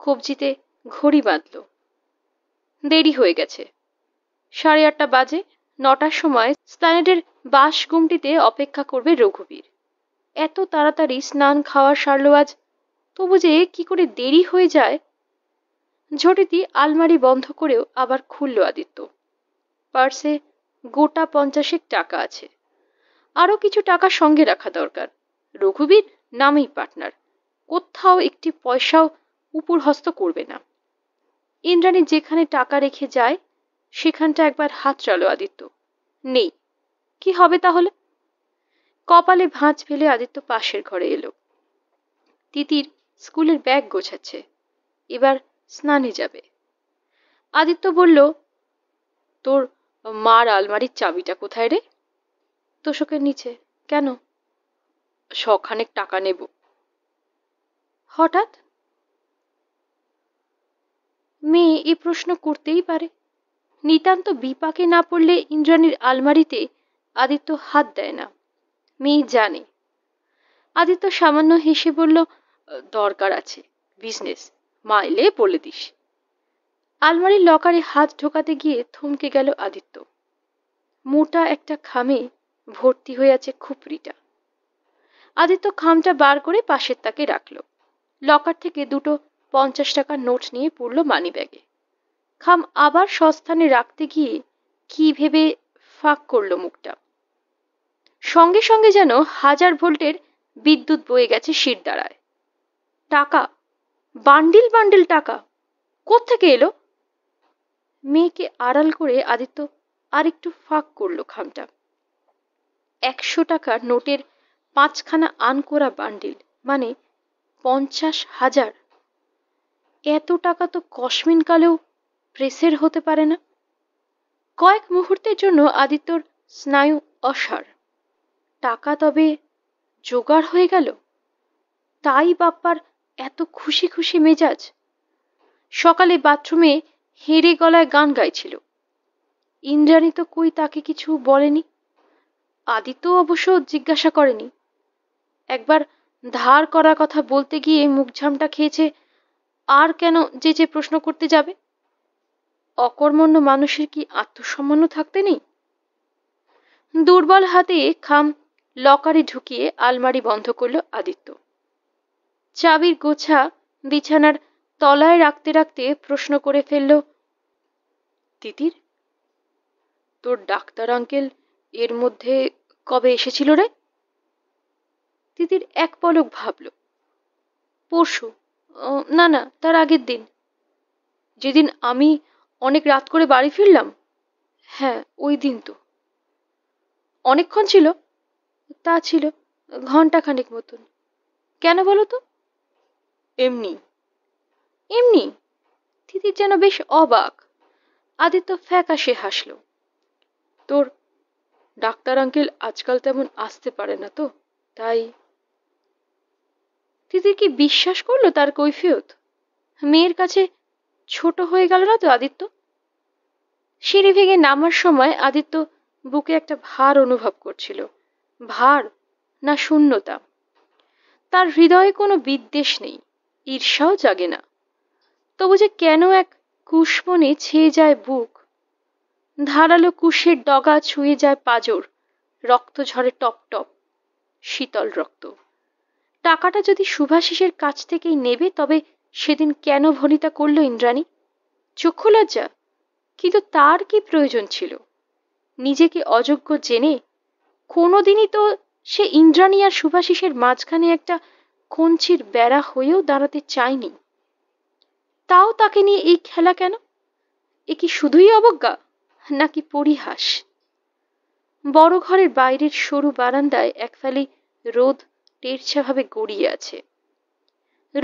[SPEAKER 1] কবজিতে ঘড়ি বাঁধল দেরি হয়ে গেছে সাড়ে আটটা বাজে নটার সময় স্ট্যান্ডের বাস গুমটিতে অপেক্ষা করবে রঘুবীর এত তাড়াতাড়ি স্নান খাওয়া সারলো আজ তবু যে কি করে দেরি হয়ে যায় ঝটিতি আলমারি বন্ধ করেও আবার খুলল আদিত্য পার্সে গোটা পঞ্চাশেক টাকা আছে আরও কিছু টাকা সঙ্গে রাখা দরকার রঘুবীর নামেই পার্টনার কোথাও একটি পয়সাও উপর হস্ত করবে না ইন্দ্রাণী যেখানে টাকা রেখে যায় সেখানটা একবার হাত চালো আদিত্য নেই কি হবে তাহলে কপালে ভাঁজ ফেলে আদিত্য পাশের ঘরে এলো তিতির স্কুলের ব্যাগ গোছাচ্ছে এবার স্নানে যাবে আদিত্য বলল তোর মার আলমারির চাবিটা কোথায় রে তোষকের নিচে কেন শখানেক টাকা নেব হঠাৎ মেয়ে এ প্রশ্ন করতেই পারে নিতান্ত বিপাকে না পড়লে ইন্দ্রাণীর আলমারিতে আদিত্য হাত দেয় না মেয়ে জানে আদিত্য সামান্য হেসে বলল দরকার আছে বিজনেস মাইলে বলে দিস আলমারির লকারে হাত ঢোকাতে গিয়ে থমকে গেল আদিত্য মোটা একটা খামে ভর্তি হয়ে আছে খুপড়িটা আদিত্য খামটা বার করে পাশের তাকে রাখল লকার থেকে দুটো পঞ্চাশ টাকার নোট নিয়ে পড়ল মানি ব্যাগে খাম আবার সস্থানে রাখতে গিয়ে কি ভেবে ফাঁক করলো মুখটা সঙ্গে সঙ্গে যেন হাজার ভোল্টের বিদ্যুৎ বয়ে গেছে শির দাঁড়ায় টাকা বান্ডিল বান্ডিল টাকা কোত্থেকে এলো মেয়েকে আড়াল করে আদিত্য আরেকটু ফাঁক করলো খামটা একশো টাকার নোটের পাঁচখানা আনকোরা বান্ডিল মানে পঞ্চাশ হাজার এত টাকা তো কসমিন কালেও প্রেসের হতে পারে না কয়েক মুহূর্তের জন্য আদিত্যর স্নায়ু অসার টাকা তবে জোগাড় হয়ে গেল তাই বাপ্পার এত খুশি খুশি মেজাজ সকালে বাথরুমে হেরে গলায় গান গাইছিল ইন্দ্রাণী তো কই তাকে কিছু বলেনি আদিত্য অবশ্য জিজ্ঞাসা করেনি একবার ধার করার কথা বলতে গিয়ে মুখঝামটা খেয়েছে আর কেন যে যে প্রশ্ন করতে যাবে অকর্মণ্য মানুষের কি আত্মসম্মান থাকতে নেই দুর্বল হাতে খাম লকারে ঢুকিয়ে আলমারি বন্ধ করল আদিত্য চাবির গোছা বিছানার তলায় রাখতে রাখতে প্রশ্ন করে ফেলল তিতির তোর ডাক্তার আঙ্কেল এর মধ্যে কবে এসেছিল রে তিতির এক পলক ভাবল পরশু না না তার আগের দিন যেদিন আমি অনেক রাত করে বাড়ি ফিরলাম হ্যাঁ ওই দিন তো অনেকক্ষণ ছিল তা ছিল ঘন্টাখানেক মতন কেন বলো তো এমনি এমনি তিতির যেন বেশ অবাক আদিত্য ফ্যাকাশে হাসল তোর ডাক্তার আঙ্কেল আজকাল তেমন আসতে পারে না তো তাই তিতির কি বিশ্বাস করলো তার কৈফিয়ত মেয়ের কাছে ছোট হয়ে গেল না তো আদিত্য সিঁড়ি ভেঙে নামার সময় আদিত্য বুকে একটা ভার অনুভব করছিল ভার না শূন্যতা তার হৃদয়ে কোনো বিদ্বেষ নেই ঈর্ষাও জাগে না তবু যে কেন এক কুষ্মনে ছেয়ে যায় বুক ধারালো কুশের ডগা ছুঁয়ে যায় পাজর রক্ত ঝরে টপ টপ শীতল রক্ত টাকাটা যদি শুভাশিসের কাছ থেকেই নেবে তবে সেদিন কেন ভনিতা করল ইন্দ্রাণী চক্ষু লজ্জা কিন্তু তার কি প্রয়োজন ছিল নিজেকে অযোগ্য জেনে কোনোদিনই তো সে ইন্দ্রাণী আর শুভাশিসের মাঝখানে একটা কঞ্চির বেড়া হয়েও দাঁড়াতে চায়নি তাও তাকে নিয়ে এই খেলা কেন এ কি শুধুই অবজ্ঞা নাকি পরিহাস বড় ঘরের বাইরের সরু বারান্দায় একফালি রোদ টেরছাভাবে গড়িয়ে আছে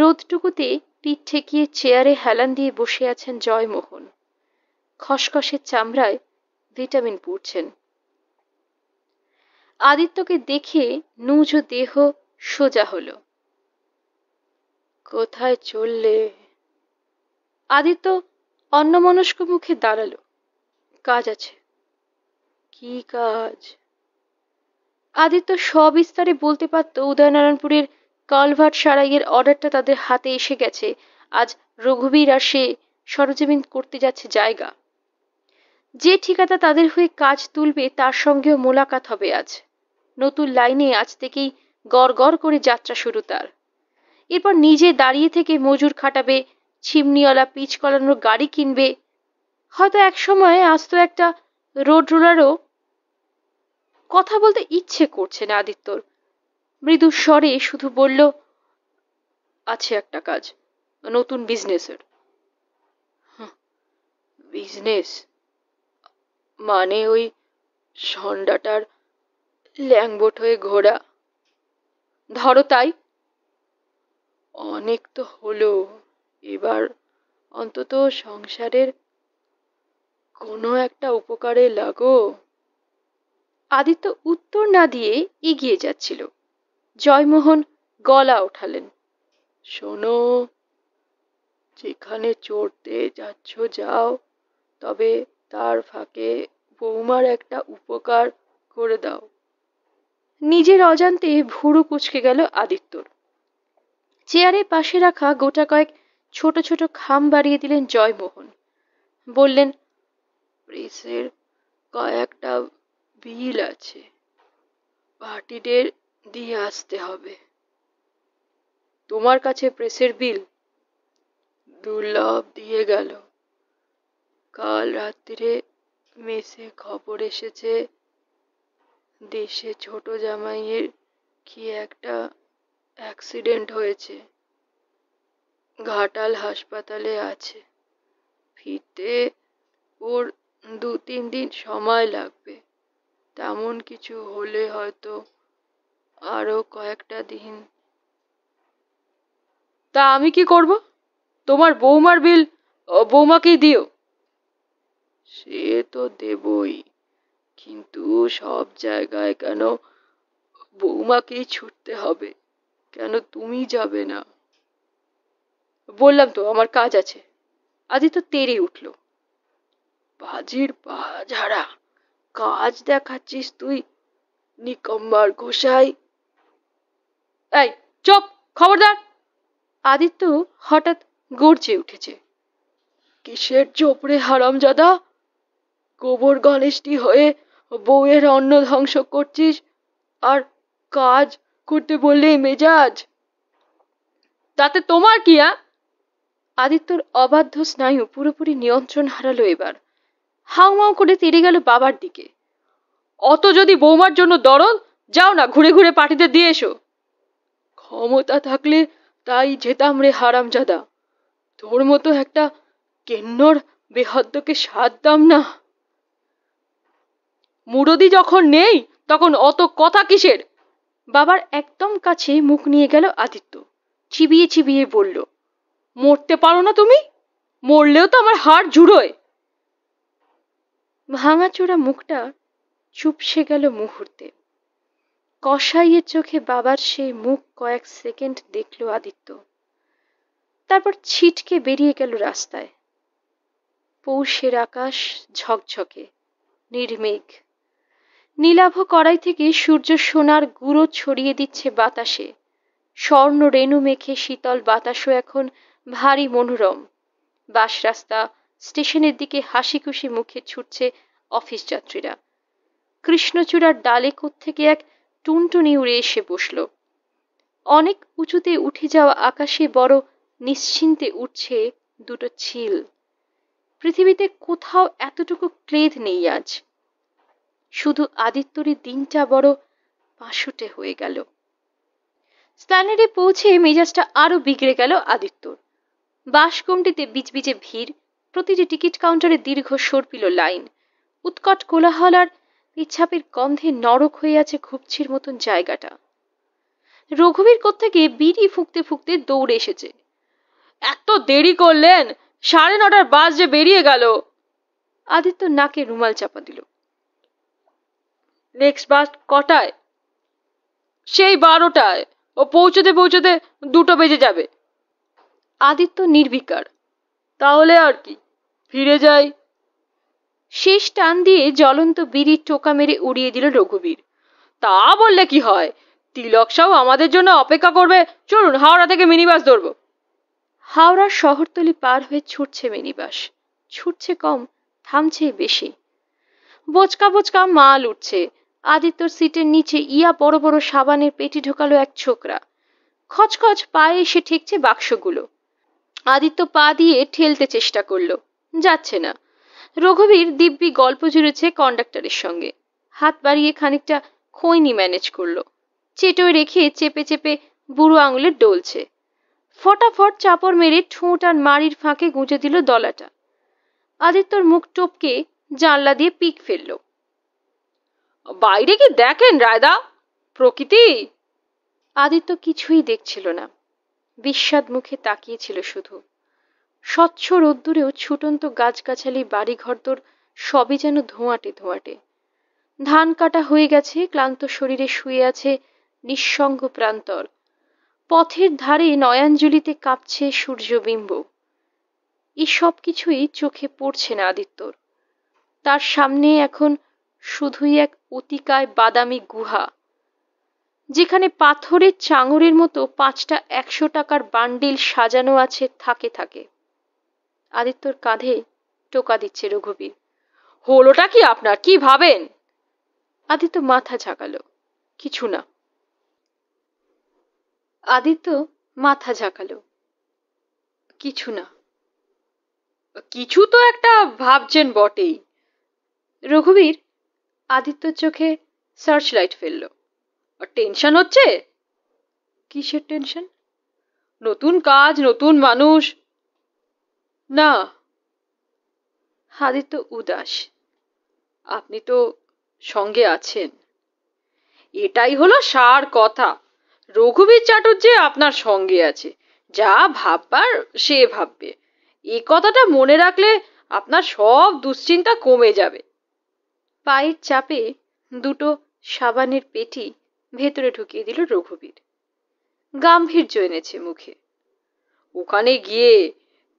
[SPEAKER 1] রোদটুকুতে পিঠ ঠেকিয়ে চেয়ারে হেলান দিয়ে বসে আছেন জয়মোহন খসখসের চামড়ায় ভিটামিন পড়ছেন আদিত্যকে দেখে নুজ দেহ সোজা হল কোথায় চললে আদিত্য অন্নমনস্ক মুখে দাঁড়ালো কাজ আছে কি কাজ আদিত্য সবিস্তারে বলতে পারত উদয়নারায়ণপুরের কালভার্ট সারাইয়ের অর্ডারটা তাদের হাতে এসে গেছে আজ রঘুবীর আর সে সরজমিন করতে যাচ্ছে জায়গা যে ঠিকাদা তাদের হয়ে কাজ তুলবে তার সঙ্গেও মোলাকাত হবে আজ নতুন লাইনে আজ থেকেই গড় গড় করে যাত্রা শুরু তার এরপর নিজে দাঁড়িয়ে থেকে মজুর খাটাবে ছিমনিওয়ালা পিচ কলানোর গাড়ি কিনবে হয়তো এক সময় তো একটা রোড রোলারও কথা বলতে ইচ্ছে করছে না আদিত্যর মৃদু স্বরে শুধু বলল আছে একটা কাজ নতুন বিজনেসের বিজনেস মানে ওই সন্ডাটার ল্যাংবোট হয়ে ঘোড়া ধরো তাই অনেক তো হলো এবার অন্তত সংসারের কোনো একটা উপকারে লাগো আদিত্য উত্তর না দিয়ে এগিয়ে যাচ্ছিল জয়মোহন গলা ওঠালেন শোনো যেখানে চড়তে যাচ্ছ যাও তবে তার ফাঁকে বৌমার একটা উপকার করে দাও নিজের অজান্তে ভুরু কুচকে গেল আদিত্যর চেয়ারের পাশে রাখা গোটা কয়েক ছোট ছোট খাম বাড়িয়ে দিলেন জয়মোহন বললেন প্রেসের কয়েকটা বিল আছে পার্টিদের দিয়ে আসতে হবে তোমার কাছে প্রেসের বিল দুর্লভ দিয়ে গেল কাল রাত্রিরে মেসে খবর এসেছে দেশে ছোট জামাইয়ের কি একটা অ্যাক্সিডেন্ট হয়েছে ঘাটাল হাসপাতালে আছে ফিরতে ওর দু তিন দিন সময় লাগবে তেমন কিছু হলে হয়তো আরও কয়েকটা দিন তা আমি কি করব তোমার বৌমার বিল বৌমাকেই দিও সে তো দেবই কিন্তু সব জায়গায় কেন বৌমাকেই ছুটতে হবে কেন তুমি যাবে না বললাম তো আমার কাজ আছে তো তেরে উঠল বাজির বাজারা কাজ দেখাচ্ছিস তুই নিকম্বার ঘোষাই এই চোপ খবরদার আদিত্য হঠাৎ গর্জে উঠেছে কিসের চোপড়ে হারাম জাদা গোবর গণেশটি হয়ে বউয়ের অন্ন ধ্বংস করছিস আর কাজ করতে বললেই মেজাজ তাতে তোমার কি আদিত্যর অবাধ্য স্নায়ু পুরোপুরি নিয়ন্ত্রণ হারালো এবার হাউমাউ করে তেরে গেল বাবার দিকে অত যদি বৌমার জন্য দরদ যাও না ঘুরে ঘুরে পার্টিতে দিয়ে এসো ক্ষমতা থাকলে তাই যেতাম রে হারামজাদা তোর মতো একটা কেন্নর বেহদ্দকে সাদ দাম না মুরদি যখন নেই তখন অত কথা কিসের বাবার একদম কাছে মুখ নিয়ে গেল আদিত্য চিবিয়ে চিবিয়ে বলল মরতে পারো না তুমি মরলেও তো আমার হাড় জুড়োয় ভাঙাচোরা মুখটা চুপসে গেল মুহূর্তে কষাইয়ের চোখে বাবার সেই মুখ কয়েক সেকেন্ড দেখল আদিত্য তারপর ছিটকে বেরিয়ে গেল রাস্তায় পৌষের আকাশ ঝকঝকে নির্মেঘ নীলাভ কড়াই থেকে সূর্য সোনার গুঁড়ো ছড়িয়ে দিচ্ছে বাতাসে স্বর্ণ রেণু মেখে শীতল বাতাসও এখন ভারী মনোরম বাস রাস্তা স্টেশনের দিকে হাসি খুশি মুখে ছুটছে অফিস যাত্রীরা কৃষ্ণচূড়ার ডালে থেকে এক টুনটুনি উড়ে এসে বসল অনেক উঁচুতে উঠে যাওয়া আকাশে বড় নিশ্চিন্তে উঠছে দুটো ছিল পৃথিবীতে কোথাও এতটুকু ক্লেদ নেই আজ শুধু আদিত্যরই দিনটা বড় পাশুটে হয়ে গেল স্প্ল্যানেডে পৌঁছে মেজাজটা আরো বিগড়ে গেল আদিত্যর বাসকুমটিতে বিচবিচে ভিড় প্রতিটি টিকিট কাউন্টারে দীর্ঘ সর্পিল লাইন উৎকট কোলাহল আর পিছাপের গন্ধে নরক হয়ে আছে ঘুপচির মতন জায়গাটা রঘুবীর কোত্থেকে বিড়ি ফুঁকতে ফুঁকতে দৌড়ে এসেছে এত দেরি করলেন সাড়ে নটার বাস যে বেরিয়ে গেল আদিত্য নাকে রুমাল চাপা দিল নেক্সট বাস কটায় সেই বারোটায় ও পৌঁছতে পৌঁছতে দুটো বেজে যাবে আদিত্য নির্বিকার তাহলে আর কি ফিরে যাই শেষ টান দিয়ে জ্বলন্ত বিড়ির টোকা মেরে উড়িয়ে দিল রঘুবীর তা বললে কি হয় তিলক সাহু আমাদের জন্য অপেক্ষা করবে চলুন হাওড়া থেকে মিনিবাস ধরব হাওড়ার শহরতলি পার হয়ে ছুটছে মিনিবাস ছুটছে কম থামছে বেশি বোচকা বোচকা মাল উঠছে আদিত্যর সিটের নিচে ইয়া বড় বড় সাবানের পেটি ঢোকালো এক ছোকরা খচখচ পায়ে এসে ঠেকছে বাক্সগুলো আদিত্য পা দিয়ে ঠেলতে চেষ্টা করলো যাচ্ছে না রঘুবীর দিব্যি গল্প জুড়েছে কন্ডাক্টরের সঙ্গে হাত বাড়িয়ে খানিকটা খৈনি ম্যানেজ করলো চেটোয় রেখে চেপে চেপে বুড়ো আঙুলে ডলছে ফটাফট চাপড় মেরে ঠোঁট আর মাড়ির ফাঁকে গুঁজে দিল দলাটা আদিত্যর মুখ টোপকে জানলা দিয়ে পিক ফেললো বাইরে কি দেখেন রায়দা প্রকৃতি আদিত্য কিছুই দেখছিল না বিস্বাদ মুখে তাকিয়েছিল শুধু স্বচ্ছ রোদ্দুরেও ছুটন্ত গাছগাছালি তোর সবই যেন ধোঁয়াটে ধোঁয়াটে ধান কাটা হয়ে গেছে ক্লান্ত শরীরে শুয়ে আছে নিঃসঙ্গ প্রান্তর পথের ধারে নয়াঞ্জলিতে কাঁপছে সূর্যবিম্ব এই সব কিছুই চোখে পড়ছে না আদিত্যর তার সামনে এখন শুধুই এক অতিকায় বাদামি গুহা যেখানে পাথরের চাঙড়ের মতো পাঁচটা একশো টাকার বান্ডিল সাজানো আছে থাকে থাকে আদিত্যর কাঁধে টোকা দিচ্ছে রঘুবীর হলোটা কি আপনার কি ভাবেন আদিত্য মাথা ঝাঁকালো কিছু না আদিত্য মাথা ঝাঁকালো কিছু না কিছু তো একটা ভাবছেন বটেই রঘুবীর আদিত্যর চোখে সার্চ লাইট ফেলল টেনশন হচ্ছে কিসের টেনশন নতুন কাজ নতুন মানুষ না আদিত্য উদাস আপনি তো সঙ্গে আছেন এটাই হলো সার কথা রঘুবীর যে আপনার সঙ্গে আছে যা ভাববার সে ভাববে এই কথাটা মনে রাখলে আপনার সব দুশ্চিন্তা কমে যাবে পায়ের চাপে দুটো সাবানের পেটি ভেতরে ঢুকিয়ে দিল রঘুবীর গাম্ভীর্য এনেছে মুখে ওখানে গিয়ে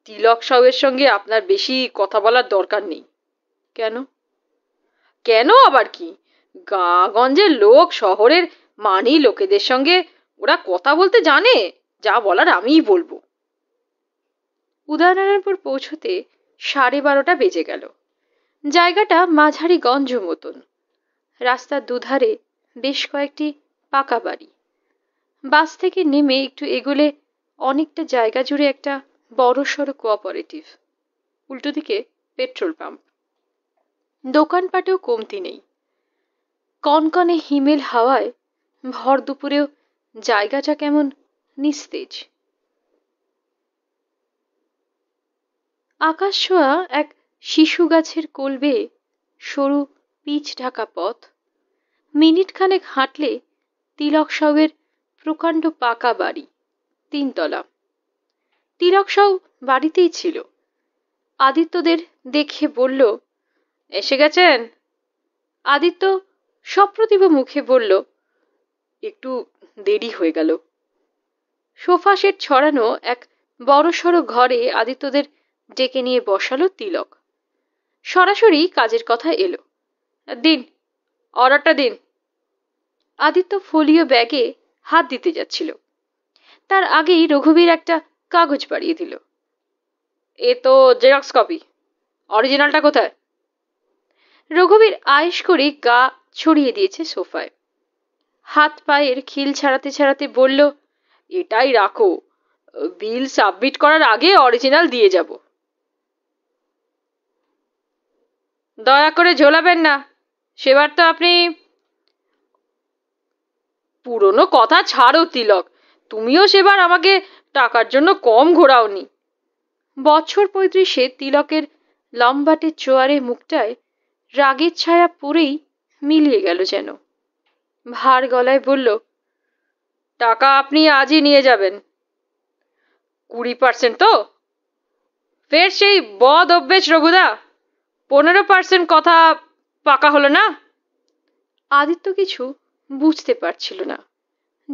[SPEAKER 1] তিলক সবের সঙ্গে আপনার বেশি কথা বলার দরকার নেই কেন কেন আবার কি গাগঞ্জের লোক শহরের মানি লোকেদের সঙ্গে ওরা কথা বলতে জানে যা বলার আমিই বলবো উদয়নারায়ণপুর পৌঁছতে সাড়ে বারোটা বেজে গেল জায়গাটা মাঝারি গঞ্জ মতন রাস্তার দুধারে বেশ কয়েকটি পাকা বাড়ি বাস থেকে নেমে একটু এগোলে অনেকটা জায়গা জুড়ে একটা বড়সড় কোঅপারেটিভ উল্টো দিকে পেট্রোল পাম্প দোকানপাটেও কমতি নেই কনকনে হিমেল হাওয়ায় ভর দুপুরেও জায়গাটা কেমন নিস্তেজ আকাশ ছোঁয়া এক শিশু গাছের কোল বেয়ে সরু পিচ ঢাকা পথ মিনিটখানেক হাঁটলে তিলক সাউয়ের প্রকাণ্ড পাকা বাড়ি তিনতলা তিলক সাউ বাড়িতেই ছিল আদিত্যদের দেখে বলল এসে গেছেন আদিত্য সপ্রতিভ মুখে বলল একটু দেরি হয়ে গেল সোফা সেট ছড়ানো এক বড়সড় ঘরে আদিত্যদের ডেকে নিয়ে বসালো তিলক সরাসরি কাজের কথা এলো দিন অর্ডারটা দিন আদিত্য ফোলিও ব্যাগে হাত দিতে যাচ্ছিল তার আগেই রঘুবীর একটা কাগজ বাড়িয়ে দিল এ তো জেরক্স কপি অরিজিনালটা কোথায় রঘুবীর আয়েস করে গা ছড়িয়ে দিয়েছে সোফায় হাত পায়ের খিল ছাড়াতে ছাড়াতে বলল এটাই রাখো বিল সাবমিট করার আগে অরিজিনাল দিয়ে যাব দয়া করে ঝোলাবেন না সেবার তো আপনি পুরনো কথা ছাড়ো তিলক তুমিও সেবার আমাকে টাকার জন্য কম ঘোরাওনি বছর পঁয়ত্রিশে তিলকের লম্বাটে চোয়ারে মুখটায় রাগের ছায়া পড়েই মিলিয়ে গেল যেন ভার গলায় বলল টাকা আপনি আজই নিয়ে যাবেন কুড়ি পার্সেন্ট তো ফের সেই বদ অভ্যেস রঘুদা পনেরো পার্সেন্ট কথা পাকা হলো না আদিত্য কিছু বুঝতে পারছিল না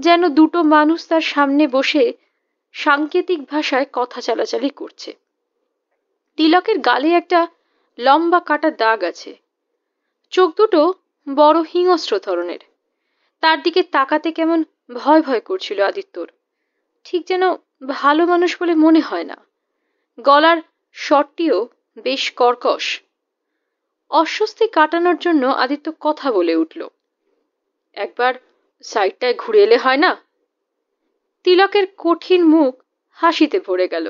[SPEAKER 1] যেন দুটো মানুষ তার সামনে বসে সাংকেতিক ভাষায় কথা চালাচালি করছে তিলকের গালে একটা লম্বা কাটা দাগ আছে চোখ দুটো বড় হিংস্র ধরনের তার দিকে তাকাতে কেমন ভয় ভয় করছিল আদিত্যর ঠিক যেন ভালো মানুষ বলে মনে হয় না গলার শটটিও বেশ কর্কশ অস্বস্তি কাটানোর জন্য আদিত্য কথা বলে উঠল একবার সাইডটায় ঘুরে এলে হয় না তিলকের কঠিন মুখ হাসিতে ভরে গেল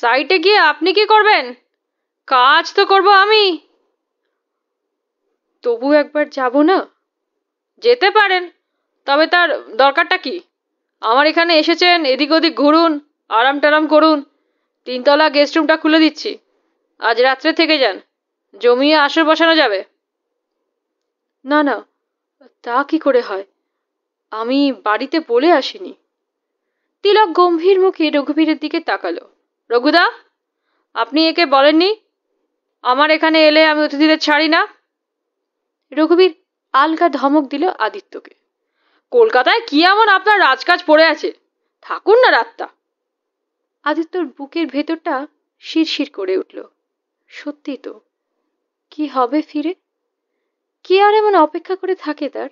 [SPEAKER 1] সাইটে গিয়ে আপনি কি করবেন কাজ তো করব আমি তবু একবার যাব না যেতে পারেন তবে তার দরকারটা কি আমার এখানে এসেছেন এদিক ওদিক ঘুরুন আরাম টারাম করুন তিনতলা গেস্ট রুমটা খুলে দিচ্ছি আজ রাত্রে থেকে যান জমিয়ে আসর বসানো যাবে না না তা কি করে হয় আমি বাড়িতে বলে আসিনি তিলক গম্ভীর মুখে রঘুবীরের দিকে তাকালো রঘুদা আপনি একে বলেননি আমার এখানে এলে আমি অতিথিদের ছাড়ি না রঘুবীর আলগা ধমক দিল আদিত্যকে কলকাতায় কি এমন আপনার রাজকাজ পড়ে আছে থাকুন না রাতটা আদিত্যর বুকের ভেতরটা শিরশির করে উঠল সত্যি তো কি হবে ফিরে কে আর এমন অপেক্ষা করে থাকে তার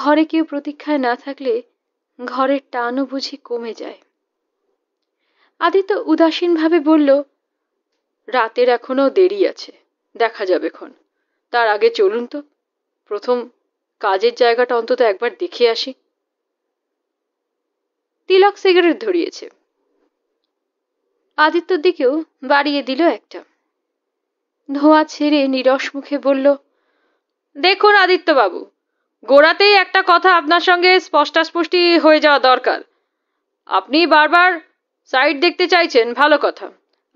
[SPEAKER 1] ঘরে কেউ প্রতীক্ষায় না থাকলে ঘরের টানও বুঝি কমে যায় আদিত্য উদাসীনভাবে বলল রাতের এখনো দেরি আছে দেখা যাবে এখন তার আগে চলুন তো প্রথম কাজের জায়গাটা অন্তত একবার দেখে আসি তিলক সিগারেট ধরিয়েছে আদিত্যর দিকেও বাড়িয়ে দিল একটা ধোঁয়া ছেড়ে নিরস মুখে বলল দেখুন আদিত্যবাবু গোড়াতেই একটা কথা আপনার সঙ্গে স্পষ্টাস্পষ্টি হয়ে যাওয়া দরকার আপনি বারবার সাইড দেখতে চাইছেন ভালো কথা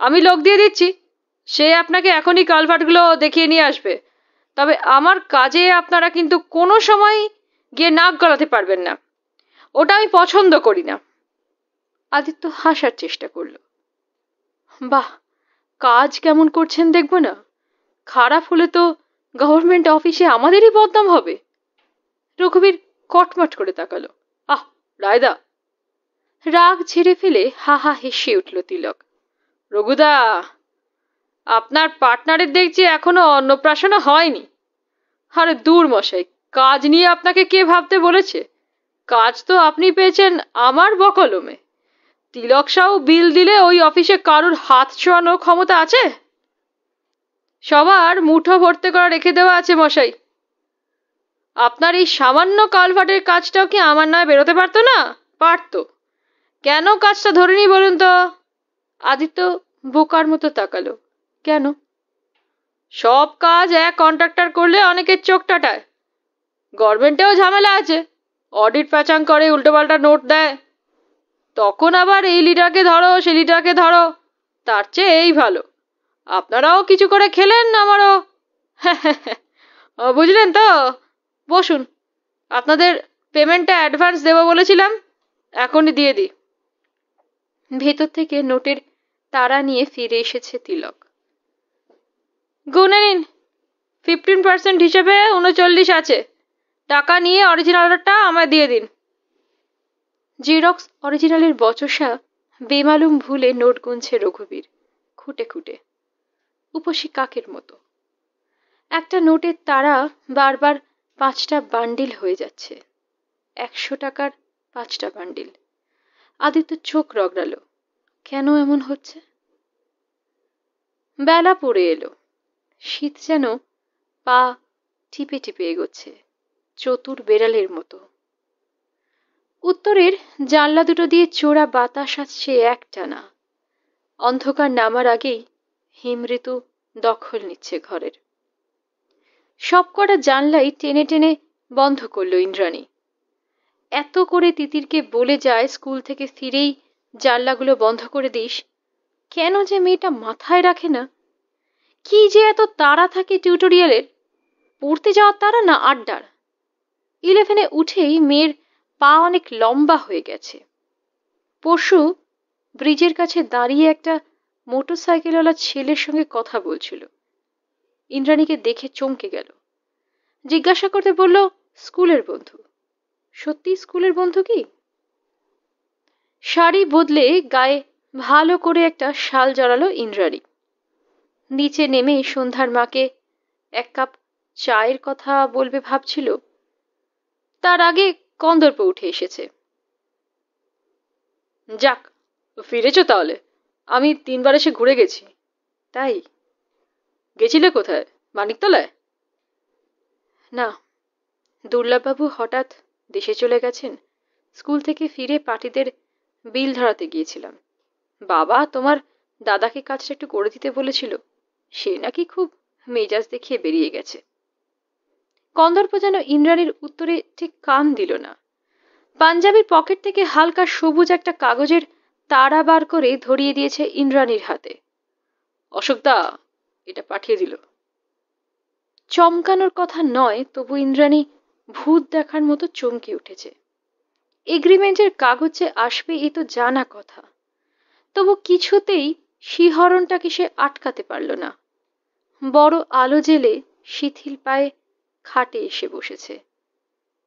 [SPEAKER 1] আমি লোক দিয়ে দিচ্ছি সে আপনাকে এখনই কালভার্টগুলো দেখিয়ে নিয়ে আসবে তবে আমার কাজে আপনারা কিন্তু কোনো সময় গিয়ে নাক গলাতে পারবেন না ওটা আমি পছন্দ করি না আদিত্য হাসার চেষ্টা করল বাহ কাজ কেমন করছেন দেখব না খারাপ হলে তো গভর্নমেন্ট অফিসে আমাদেরই বদনাম হবে রঘুবীর কটমট করে তাকালো আহ রায়দা রাগ ঝেড়ে ফেলে হা হা হেসে উঠল তিলক রঘুদা আপনার পার্টনারের দেখছি এখনো অন্নপ্রাশনা হয়নি আরে দূর মশাই কাজ নিয়ে আপনাকে কে ভাবতে বলেছে কাজ তো আপনি পেয়েছেন আমার বকলমে তিলক সাহু বিল দিলে ওই অফিসে কারুর হাত ছোঁয়ানোর ক্ষমতা আছে সবার মুঠো ভর্তি করা রেখে দেওয়া আছে মশাই আপনার এই সামান্য কালভাটের কাজটাও কি আমার নয় বেরোতে পারতো না পারতো কেন কাজটা ধরে নি বলুন তো আদিত্য বোকার মতো তাকালো কেন সব কাজ এক কন্ট্রাক্টর করলে অনেকের চোখ টাটায় গভর্নমেন্টেও ঝামেলা আছে অডিট প্যাচাং করে উল্টোপাল্টা নোট দেয় তখন আবার এই লিডাকে ধরো সে লিডাকে ধরো তার চেয়ে এই ভালো আপনারাও কিছু করে খেলেন আমারও [LAUGHS] বুঝলেন তো বসুন আপনাদের পেমেন্টটা অ্যাডভান্স দেবো বলেছিলাম এখনই দিয়ে দিই ভেতর থেকে নোটের তারা নিয়ে ফিরে এসেছে তিলক গুনে নিন ফিফটিন পার্সেন্ট হিসেবে উনচল্লিশ আছে টাকা নিয়ে অরিজিনালটা আমায় দিয়ে দিন জেরক্স অরিজিনালের বচসা বেমালুম ভুলে নোট গুনছে রঘুবীর খুঁটে খুঁটে উপসী কাকের মতো একটা নোটের তারা বারবার পাঁচটা বান্ডিল হয়ে যাচ্ছে একশো টাকার পাঁচটা বান্ডিল আদিত্য চোখ রগড়ালো কেন এমন হচ্ছে বেলা পড়ে এলো শীত যেন পা টিপে টিপে এগোচ্ছে চতুর বেড়ালের মতো উত্তরের জানলা দুটো দিয়ে চোরা বাতাস আসছে একটানা অন্ধকার নামার আগেই হিমৃতু দখল নিচ্ছে ঘরের সবকটা জানলাই টেনে টেনে বন্ধ করলো ইন্দ্রাণী এত করে তিতিরকে বলে যায় স্কুল থেকে ফিরেই জানলাগুলো বন্ধ করে দিস কেন যে মেয়েটা মাথায় রাখে না কি যে এত তাড়া থাকে টিউটোরিয়ালের পড়তে যাওয়ার তারা না আড্ডার ইলেভেনে উঠেই মেয়ের পা অনেক লম্বা হয়ে গেছে পশু ব্রিজের কাছে দাঁড়িয়ে একটা মোটরসাইকেলওয়ালা ছেলের সঙ্গে কথা বলছিল ইন্দ্রাণীকে দেখে চমকে গেল জিজ্ঞাসা করতে বলল স্কুলের বন্ধু সত্যি স্কুলের বন্ধু কি শাড়ি বদলে গায়ে ভালো করে একটা শাল জড়ালো ইন্দ্রাণী নিচে নেমে সন্ধ্যার মাকে এক কাপ চায়ের কথা বলবে ভাবছিল তার আগে কন্দর্প উঠে এসেছে যাক ফিরেছ তাহলে আমি তিনবার এসে ঘুরে গেছি তাই গেছিলে কোথায় মানিকতলায় না দুর্লাভবাবু হঠাৎ দেশে চলে গেছেন স্কুল থেকে ফিরে পার্টিদের বিল ধরাতে গিয়েছিলাম বাবা তোমার দাদাকে কাজটা একটু করে দিতে বলেছিল সে নাকি খুব মেজাজ দেখিয়ে বেরিয়ে গেছে কন্দর্প যেন ইন্দ্রাণীর উত্তরে ঠিক কান দিল না পাঞ্জাবির পকেট থেকে হালকা সবুজ একটা কাগজের তারা বার করে ধরিয়ে দিয়েছে ইন্দ্রাণীর হাতে অশোকদা এটা পাঠিয়ে দিল চমকানোর কথা নয় তবু ইন্দ্রাণী ভূত দেখার মতো চমকে উঠেছে এগ্রিমেন্টের কাগজে আসবে এ তো জানা কথা তবু কিছুতেই শিহরণটাকে সে আটকাতে পারল না বড় আলো জেলে শিথিল পায়ে খাটে এসে বসেছে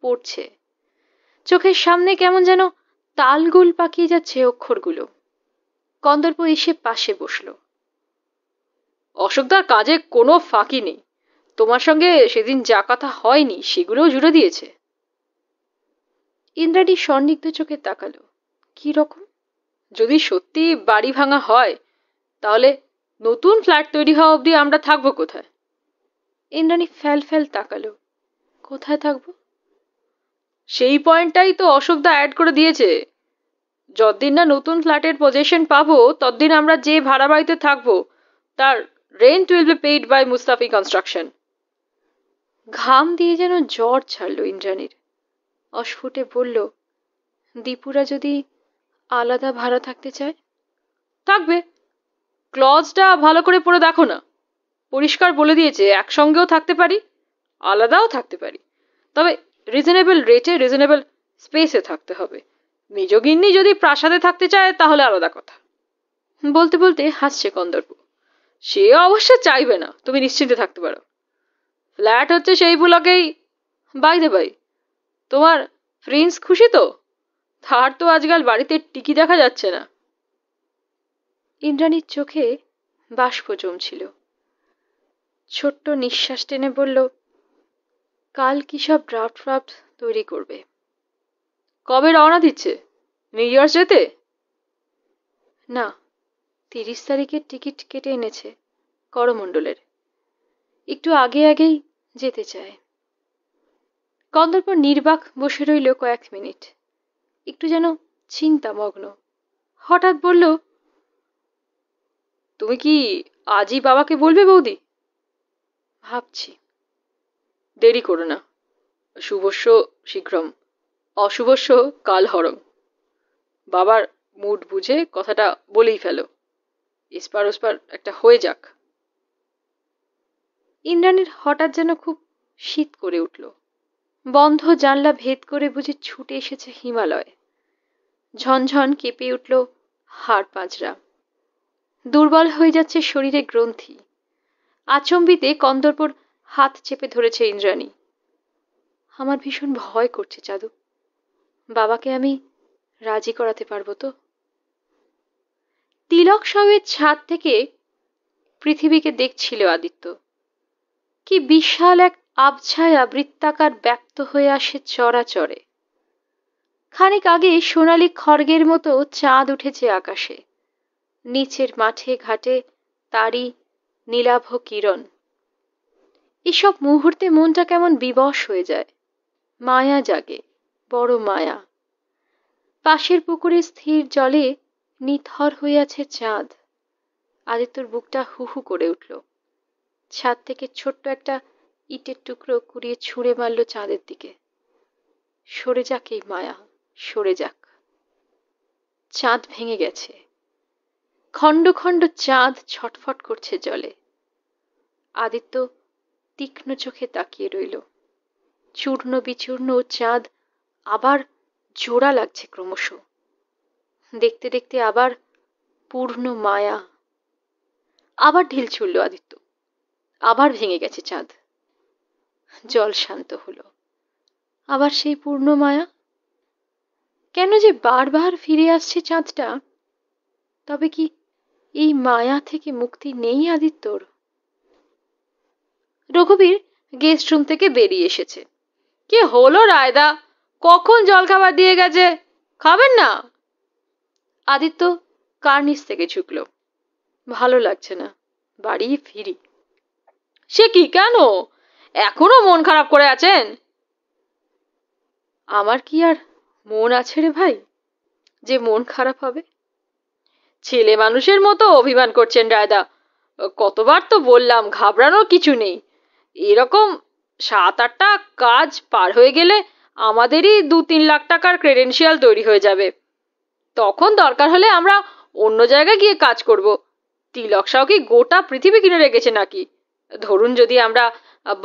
[SPEAKER 1] পড়ছে চোখের সামনে কেমন যেন তালগোল পাকিয়ে যাচ্ছে অক্ষরগুলো কন্দর্প এসে পাশে বসল অশোকদার কাজে কোনো ফাঁকি নেই তোমার সঙ্গে সেদিন যা কথা হয়নি সেগুলোও জুড়ে দিয়েছে ইন্দ্রাটি সন্দিগ্ধ চোখে তাকালো কি রকম যদি সত্যি বাড়ি ভাঙা হয় তাহলে নতুন ফ্ল্যাট তৈরি হওয়া অবধি আমরা থাকবো কোথায় ইন্দ্রাণী ফ্যাল ফ্যাল তাকালো কোথায় থাকবো সেই পয়েন্টটাই তো অশোকদা অ্যাড করে দিয়েছে যতদিন না নতুন ফ্ল্যাটের পজিশন পাবো ততদিন আমরা যে ভাড়া বাড়িতে থাকবো তার rent will be paid by Mustafi construction ঘাম দিয়ে যেন জ্বর ছাড়লো ইন্দ্রাণীর অস্ফুটে বলল দীপুরা যদি আলাদা ভাড়া থাকতে চায় থাকবে ক্লজটা ভালো করে পড়ে দেখো না পরিষ্কার বলে দিয়েছে একসঙ্গেও থাকতে পারি আলাদাও থাকতে পারি তবে রিজনেবল রেটে রিজনেবল স্পেসে থাকতে হবে মেজগিন্নি যদি প্রাসাদে থাকতে চায় তাহলে আলাদা কথা বলতে বলতে হাসছে কন্দর্প সে অবশ্য চাইবে না তুমি নিশ্চিন্তে থাকতে পারো ফ্ল্যাট হচ্ছে সেই বাই দে বাই তোমার প্রিন্স খুশি তো তার তো আজকাল বাড়িতে টিকি দেখা যাচ্ছে না ইন্দ্রাণীর চোখে বাষ্প জমছিল ছোট্ট নিঃশ্বাস টেনে বলল কাল কি সব ড্রাফট ফ্রাফট তৈরি করবে কবে রওনা দিচ্ছে নিউ ইয়ার্স যেতে না তিরিশ তারিখের টিকিট কেটে এনেছে করমণ্ডলের একটু আগে আগেই যেতে চায় কন্দরপর নির্বাক বসে রইল কয়েক মিনিট একটু যেন চিন্তামগ্ন হঠাৎ বলল তুমি কি আজই বাবাকে বলবে বৌদি ভাবছি দেরি করো না শুভস্য শীঘ্রম অশুভস্য কাল কালহরম বাবার মুড বুঝে কথাটা বলেই ফেলো এসপার ওসপার একটা হয়ে যাক ইন্দ্রাণীর হঠাৎ যেন খুব শীত করে উঠল বন্ধ জানলা ভেদ করে বুঝে ছুটে এসেছে হিমালয় ঝনঝন কেঁপে উঠল হাড় পাঁচরা দুর্বল হয়ে যাচ্ছে শরীরে গ্রন্থি আচম্বিতে কন্দরপুর হাত চেপে ধরেছে ইন্দ্রাণী আমার ভীষণ ভয় করছে চাদু বাবাকে আমি রাজি করাতে পারবো তো তিলক সাহের ছাদ থেকে পৃথিবীকে দেখছিল আদিত্য কি বিশাল এক আবছায়া বৃত্তাকার ব্যক্ত হয়ে আসে চরাচরে খানিক আগে সোনালি খড়গের মতো চাঁদ উঠেছে আকাশে নিচের মাঠে ঘাটে তারি নীলাভ কিরণ এসব মুহূর্তে মনটা কেমন বিবশ হয়ে যায় মায়া জাগে বড় মায়া পাশের পুকুরে স্থির জলে নিথর হয়ে আছে চাঁদ আদিত্যর বুকটা হুহু করে উঠল ছাদ থেকে ছোট্ট একটা ইটের টুকরো কুড়িয়ে ছুঁড়ে মারল চাঁদের দিকে সরে যাক এই মায়া সরে যাক চাঁদ ভেঙে গেছে খণ্ড চাঁদ ছটফট করছে জলে আদিত্য তীক্ষ্ণ চোখে তাকিয়ে রইল চূর্ণ বিচূর্ণ চাঁদ আবার জোড়া লাগছে ক্রমশ দেখতে দেখতে আবার পূর্ণ মায়া আবার ঢিল ছুড়ল আদিত্য আবার ভেঙে গেছে চাঁদ জল শান্ত হলো আবার সেই পূর্ণ মায়া কেন যে বারবার ফিরে আসছে চাঁদটা তবে কি এই মায়া থেকে মুক্তি নেই আদিত্যর রঘুবীর গেস্ট রুম থেকে বেরিয়ে এসেছে কে হলো রায়দা কখন জলখাবার দিয়ে গেছে খাবেন না আদিত্য কার্নিস থেকে ঝুঁকল ভালো লাগছে না বাড়ি ফিরি সে কি কেন এখনো মন খারাপ করে আছেন আমার কি আর মন আছে রে ভাই যে মন খারাপ হবে ছেলে মানুষের মতো অভিমান করছেন রায়দা কতবার তো বললাম ঘাবড়ানোর কিছু নেই এরকম সাত আটটা কাজ পার হয়ে গেলে আমাদেরই দু তিন লাখ টাকার ক্রেডেন্সিয়াল তৈরি হয়ে যাবে তখন দরকার হলে আমরা অন্য জায়গায় গিয়ে কাজ করব তিলক সাউ কি গোটা পৃথিবী কিনে রেখেছে নাকি ধরুন যদি আমরা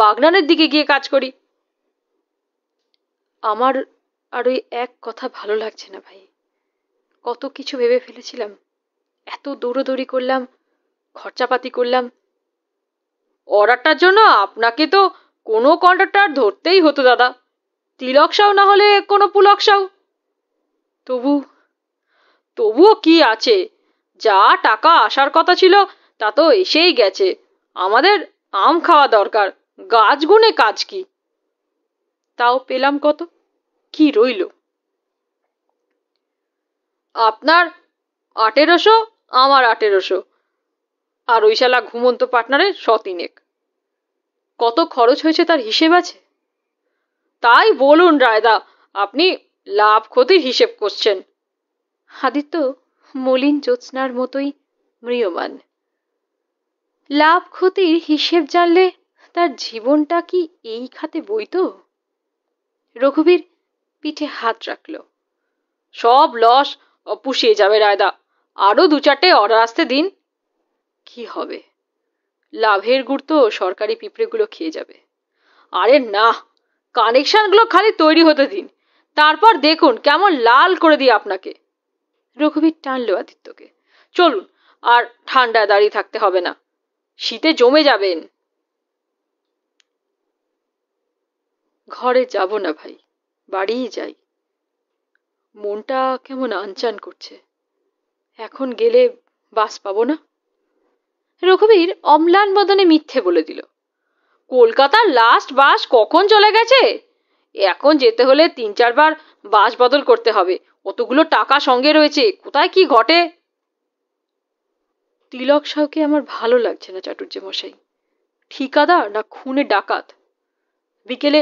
[SPEAKER 1] বাগনানের দিকে গিয়ে কাজ করি আমার আর ওই এক কথা ভালো লাগছে না ভাই কত কিছু ভেবে ফেলেছিলাম এত দৌড়োদৌড়ি করলাম খরচাপাতি করলাম অর্ডারটার জন্য আপনাকে তো কোনো কন্ডাক্টার ধরতেই হতো দাদা তিলকসাও না হলে কোনো পুলকসাও তবু তবুও কি আছে যা টাকা আসার কথা ছিল তা তো এসেই গেছে আমাদের আম খাওয়া দরকার গাছ গুনে কাজ কি তাও পেলাম কত কি রইল আপনার আঠেরোশো আমার আঠেরোশো আর ওই শালা ঘুমন্ত পার্টনারের শতিনেক কত খরচ হয়েছে তার হিসেব আছে তাই বলুন রায়দা আপনি লাভ ক্ষতির হিসেব করছেন আদিত্য মলিন জ্যোৎস্নার মতোই ম্রিয়মান লাভ ক্ষতির হিসেব জানলে তার জীবনটা কি এই খাতে বইত রঘুবীর পিঠে হাত রাখল সব লস পুষিয়ে যাবে রায়দা আরও দু চারটে অর্ডার আসতে দিন কি হবে লাভের গুড় তো সরকারি পিঁপড়েগুলো খেয়ে যাবে আরে না কানেকশানগুলো খালি তৈরি হতে দিন তারপর দেখুন কেমন লাল করে দিই আপনাকে রঘুবীর টানলো আদিত্যকে চলুন আর ঠান্ডায় দাঁড়িয়ে থাকতে হবে না শীতে জমে যাবেন ঘরে যাব না ভাই বাড়িই যাই মনটা কেমন আনচান করছে এখন গেলে বাস পাবো না রঘুবীর অম্লান বদনে মিথ্যে বলে দিল কলকাতার লাস্ট বাস কখন চলে গেছে এখন যেতে হলে তিন চারবার বাস বদল করতে হবে অতগুলো টাকা সঙ্গে রয়েছে কোথায় কি ঘটে তিলক সাহকে আমার ভালো লাগছে না চাটুর্য মশাই ঠিকাদার না খুনে ডাকাত বিকেলে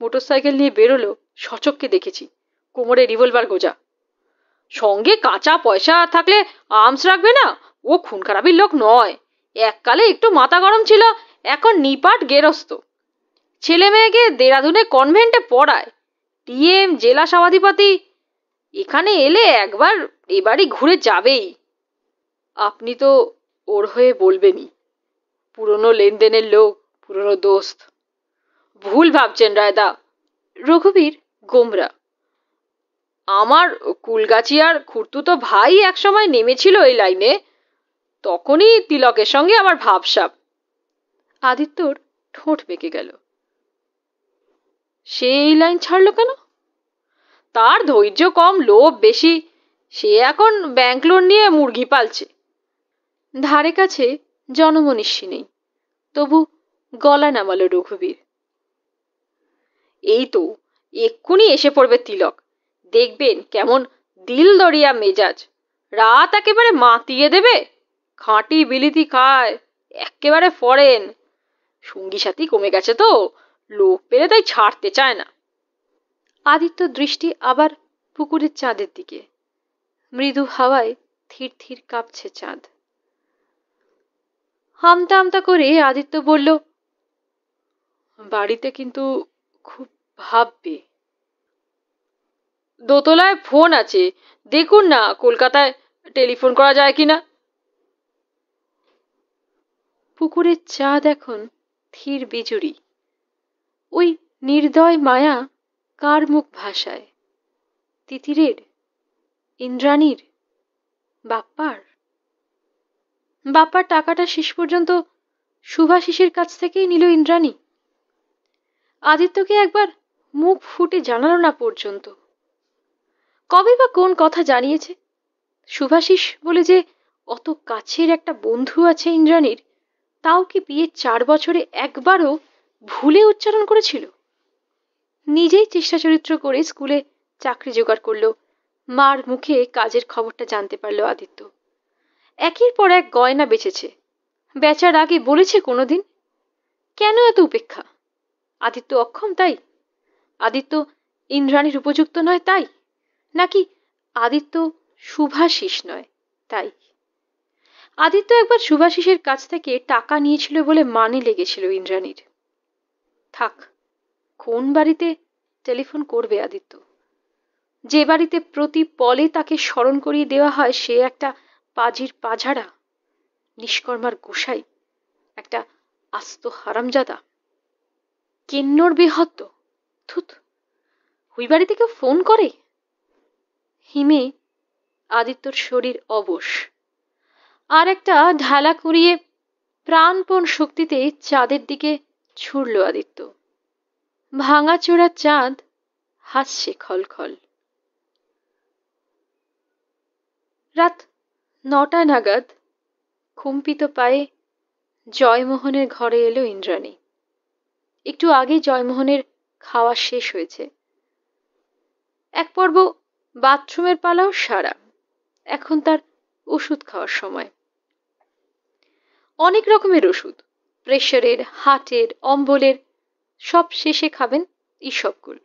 [SPEAKER 1] মোটরসাইকেল নিয়ে বেরোলো সচককে দেখেছি কোমরে রিভলভার গোজা সঙ্গে কাঁচা পয়সা থাকলে আর্মস রাখবে না ও খুন খারাপির লোক নয় এককালে একটু মাথা গরম ছিল এখন নিপাট গেরস্ত ছেলে মেয়েকে দেরাদুনে কনভেন্টে পড়ায় টিএম জেলা সভাধিপতি এখানে এলে একবার এবারই ঘুরে যাবেই আপনি তো ওর হয়ে বলবেনই পুরনো লেনদেনের লোক পুরনো দোস্ত ভুল ভাবছেন রায়দা রঘুবীর গোমরা আমার কুলগাছিয়ার খুর্তুতো ভাই একসময় নেমেছিল এই লাইনে তখনই তিলকের সঙ্গে আমার ভাবসাপ আদিত্যর ঠোঁট বেঁকে গেল সে এই লাইন ছাড়লো কেন তার ধৈর্য কম লোভ বেশি সে এখন ব্যাংক লোন নিয়ে মুরগি পালছে ধারে কাছে জনমনীষী নেই তবু গলা নামালো রঘুবীর এই তো এক্ষুনি এসে পড়বে তিলক দেখবেন কেমন দিল দরিয়া মেজাজ রাত একেবারে মাতিয়ে দেবে খাঁটি বিলিতি খায় একেবারে ফরেন সঙ্গী সাথী কমে গেছে তো লোক পেলে তাই ছাড়তে চায় না আদিত্য দৃষ্টি আবার পুকুরের চাঁদের দিকে মৃদু হাওয়ায় থির থির কাঁপছে চাঁদ হামতা আমতা করে আদিত্য বলল বাড়িতে কিন্তু খুব ভাববে দোতলায় ফোন আছে দেখুন না কলকাতায় টেলিফোন করা যায় কি না পুকুরের চাঁদ এখন ধীর বিজুরি ওই নির্দয় মায়া কার মুখ ভাষায় তিতিরের ইন্দ্রাণীর বাপ্পার বাপ্পার টাকাটা শেষ পর্যন্ত সুভাশিসের কাছ থেকেই নিল ইন্দ্রাণী আদিত্যকে একবার মুখ ফুটে জানালো না পর্যন্ত কবে বা কোন কথা জানিয়েছে শুভাশিস বলে যে অত কাছের একটা বন্ধু আছে ইন্দ্রাণীর তাও কি বিয়ের চার বছরে একবারও ভুলে উচ্চারণ করেছিল নিজেই চেষ্টা চরিত্র করে স্কুলে চাকরি জোগাড় করলো মার মুখে কাজের খবরটা জানতে পারলো আদিত্য একের পর এক গয়না বেচেছে বেচার আগে বলেছে কোনোদিন কেন এত উপেক্ষা আদিত্য অক্ষম তাই আদিত্য ইন্দ্রাণীর উপযুক্ত নয় তাই নাকি আদিত্য শুভাশিস নয় তাই আদিত্য একবার শুভাশিসের কাছ থেকে টাকা নিয়েছিল বলে মানে লেগেছিল ইন্দ্রাণীর থাক কোন বাড়িতে টেলিফোন করবে আদিত্য যে বাড়িতে প্রতি পলে তাকে স্মরণ করিয়ে দেওয়া হয় সে একটা পাজির পাঝাড়া নিষ্কর্মার গোসাই একটা আস্ত হারামজাদা কিন্নর বেহত্ত থুত হুই বাড়িতে কেউ ফোন করে হিমে আদিত্যর শরীর অবশ আর একটা ঢালা কুড়িয়ে প্রাণপণ শক্তিতে চাঁদের দিকে ছুড়ল আদিত্য ভাঙাচোরা চাঁদ হাসছে খলখল রাত নটা নাগাদ খুম্পিত পায়ে জয়মোহনের ঘরে এলো ইন্দ্রাণী একটু আগে জয়মোহনের খাওয়া শেষ হয়েছে এক পর্ব বাথরুমের পালাও সারা এখন তার ওষুধ খাওয়ার সময় অনেক রকমের ওষুধ প্রেশারের হার্টের অম্বলের সব শেষে খাবেন ইসবগুল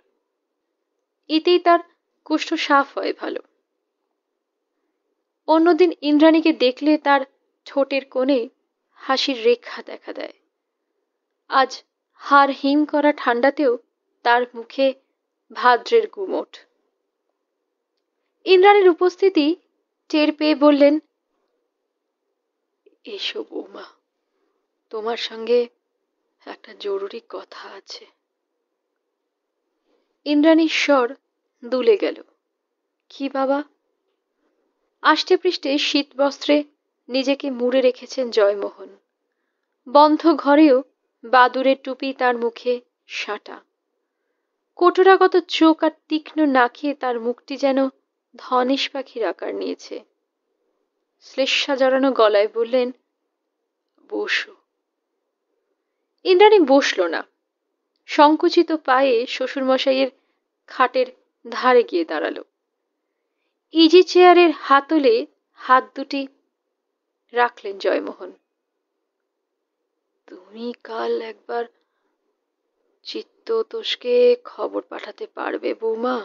[SPEAKER 1] এতেই তার কুষ্ঠ সাফ হয় ভালো অন্যদিন ইন্দ্রাণীকে দেখলে তার ঠোঁটের কোণে হাসির রেখা দেখা দেয় আজ হার হিম করা ঠান্ডাতেও তার মুখে ভাদ্রের গুমোট ইন্দ্রাণীর উপস্থিতি টের পেয়ে বললেন এসো বৌমা তোমার সঙ্গে একটা জরুরি কথা আছে ইন্দ্রাণীর স্বর দুলে গেল কি বাবা আষ্টে পৃষ্ঠে শীত বস্ত্রে নিজেকে মুড়ে রেখেছেন জয়মোহন বন্ধ ঘরেও বাদুরের টুপি তার মুখে সাঁটা কোটরাগত চোখ আর তীক্ষ্ণ খেয়ে তার মুখটি যেন ধনেশ পাখির আকার নিয়েছে শ্লেষ্মা জড়ানো গলায় বললেন বসো ইন্দ্রাণী বসল না সংকুচিত পায়ে শ্বশুরমশাইয়ের খাটের ধারে গিয়ে দাঁড়ালো ইজি চেয়ারের হাতলে হাত দুটি রাখলেন জয়মোহন তুমি কাল একবার চিত্ত তোষকে খবর পাঠাতে পারবে বৌমা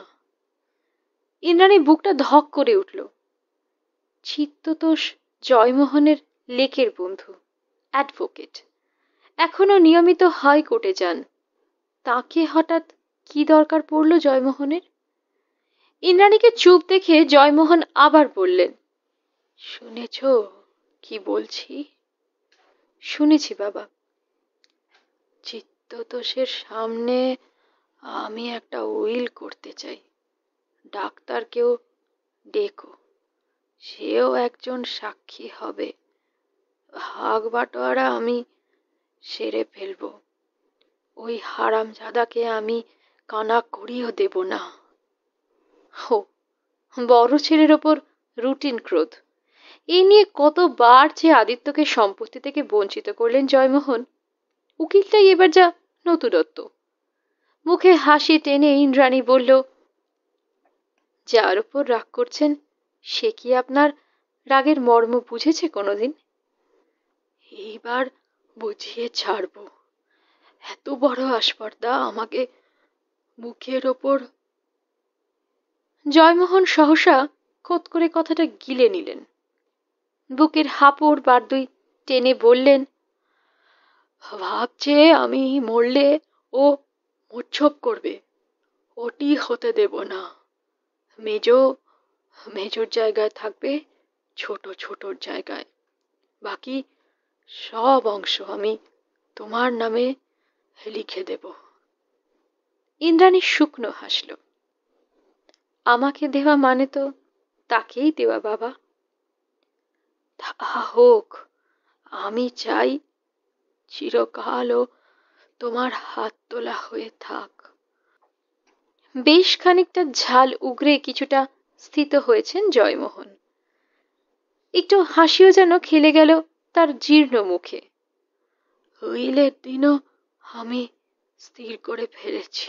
[SPEAKER 1] ইন্দ্রাণীর বুকটা ধক করে উঠল চিত্ততোষ জয়মোহনের লেকের বন্ধু অ্যাডভোকেট এখনো নিয়মিত হয় কোর্টে যান তাকে হঠাৎ কি দরকার পড়ল জয়মোহনের ইন্দ্রাণীকে চুপ দেখে জয়মোহন আবার বললেন শুনেছ কি বলছি শুনেছি বাবা চিত্ততোষের সামনে আমি একটা উইল করতে চাই ডাক্তারকেও ডেকো সেও একজন সাক্ষী হবে ভাগ বাটোয়ারা আমি সেরে ফেলব ওই হারামজাদাকে আমি কানা করিও দেব না হো বড় ছেলের ওপর রুটিন ক্রোধ এই নিয়ে কতবার যে আদিত্যকে সম্পত্তি থেকে বঞ্চিত করলেন জয়মোহন উকিলটাই এবার যা নতুনত্ব মুখে হাসি টেনে ইন্দ্রাণী বলল যার উপর রাগ করছেন সে কি আপনার রাগের মর্ম বুঝেছে কোনোদিন এইবার বুঝিয়ে ছাড়ব এত বড় আসপর্দা আমাকে মুখের ওপর জয়মোহন সহসা খোঁত করে কথাটা গিলে নিলেন বুকের হাঁপড় বার দুই টেনে বললেন ভাবছে আমি মরলে ও মোচ্ছপ করবে ওটি হতে দেব না মেজো মেজোর জায়গায় থাকবে ছোট ছোটর জায়গায় বাকি সব অংশ আমি তোমার নামে লিখে দেব ইন্দ্রাণী শুকনো হাসল আমাকে দেওয়া মানে তো তাকেই দেওয়া বাবা তা হোক আমি চাই চিরকাল ও তোমার হাত তোলা হয়ে থাক বেশ খানিকটা ঝাল উগরে কিছুটা স্থিত হয়েছেন জয়মোহন একটু হাসিও যেন খেলে গেল তার জীর্ণ মুখে হুইলের দিনও আমি স্থির করে ফেলেছি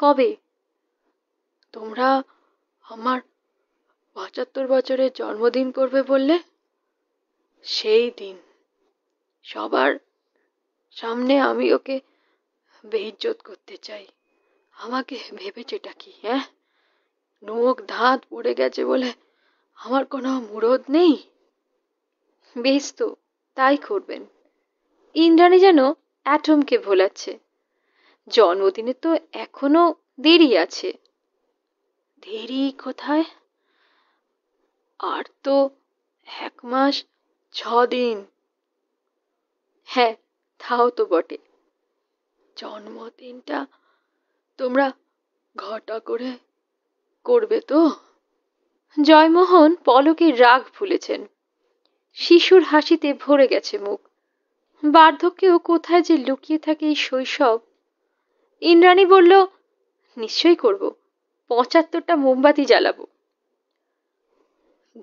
[SPEAKER 1] কবে তোমরা আমার পঁচাত্তর বছরের জন্মদিন করবে বললে সেই দিন সবার সামনে আমি ওকে বেহিজত করতে চাই আমাকে ভেবেছেটা কি হ্যাঁ নোক ধাঁত পড়ে গেছে বলে আমার কোনো মুরদ নেই বেশ তো তাই করবেন ইন্দ্রাণী যেন অ্যাটমকে ভোলাচ্ছে জন্মদিনে তো এখনো দেরি আছে দেরি কোথায় আর তো এক মাস ছ দিন হ্যাঁ তাও তো বটে জন্মদিনটা তোমরা ঘটা করে করবে তো জয়মোহন পলকের রাগ ভুলেছেন শিশুর হাসিতে ভরে গেছে মুখ বার্ধক্যেও কোথায় যে লুকিয়ে থাকে এই শৈশব ইন্দ্রাণী বলল নিশ্চয়ই করব পঁচাত্তরটা মোমবাতি জ্বালাব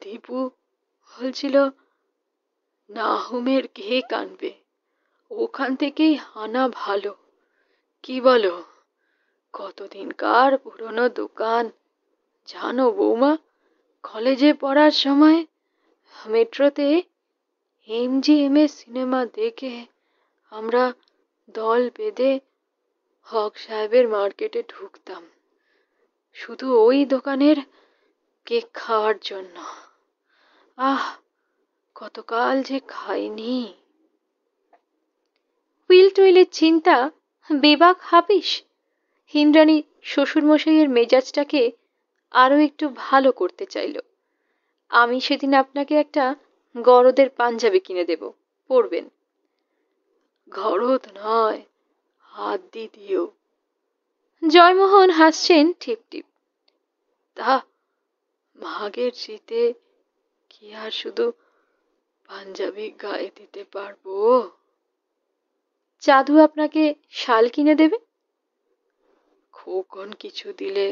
[SPEAKER 1] দীপু বলছিল নাহুমের ঘে কানবে ওখান থেকেই হানা ভালো কি বলো কতদিনকার পুরনো দোকান জানো বৌমা কলেজে পড়ার সময় মেট্রোতে এমজিএম এর সিনেমা দেখে আমরা দল বেঁধে হক সাহেবের মার্কেটে ঢুকতাম শুধু ওই দোকানের কেক খাওয়ার জন্য আহ কতকাল যে খাইনি উইল টুইলের চিন্তা বেবাক হাবিস হিন্দ্রাণী শ্বশুরমশাইয়ের মেজাজটাকে আরও একটু ভালো করতে চাইল আমি সেদিন আপনাকে একটা গরদের পাঞ্জাবি কিনে দেব পরবেন গরদ নয় হাত দিয়ে দিও জয়মোহন হাসছেন টিপ টিপ তা মাঘের শীতে কি আর শুধু পাঞ্জাবি গায়ে দিতে পারবো চাদু আপনাকে শাল কিনে দেবে ভোগন কিছু দিলে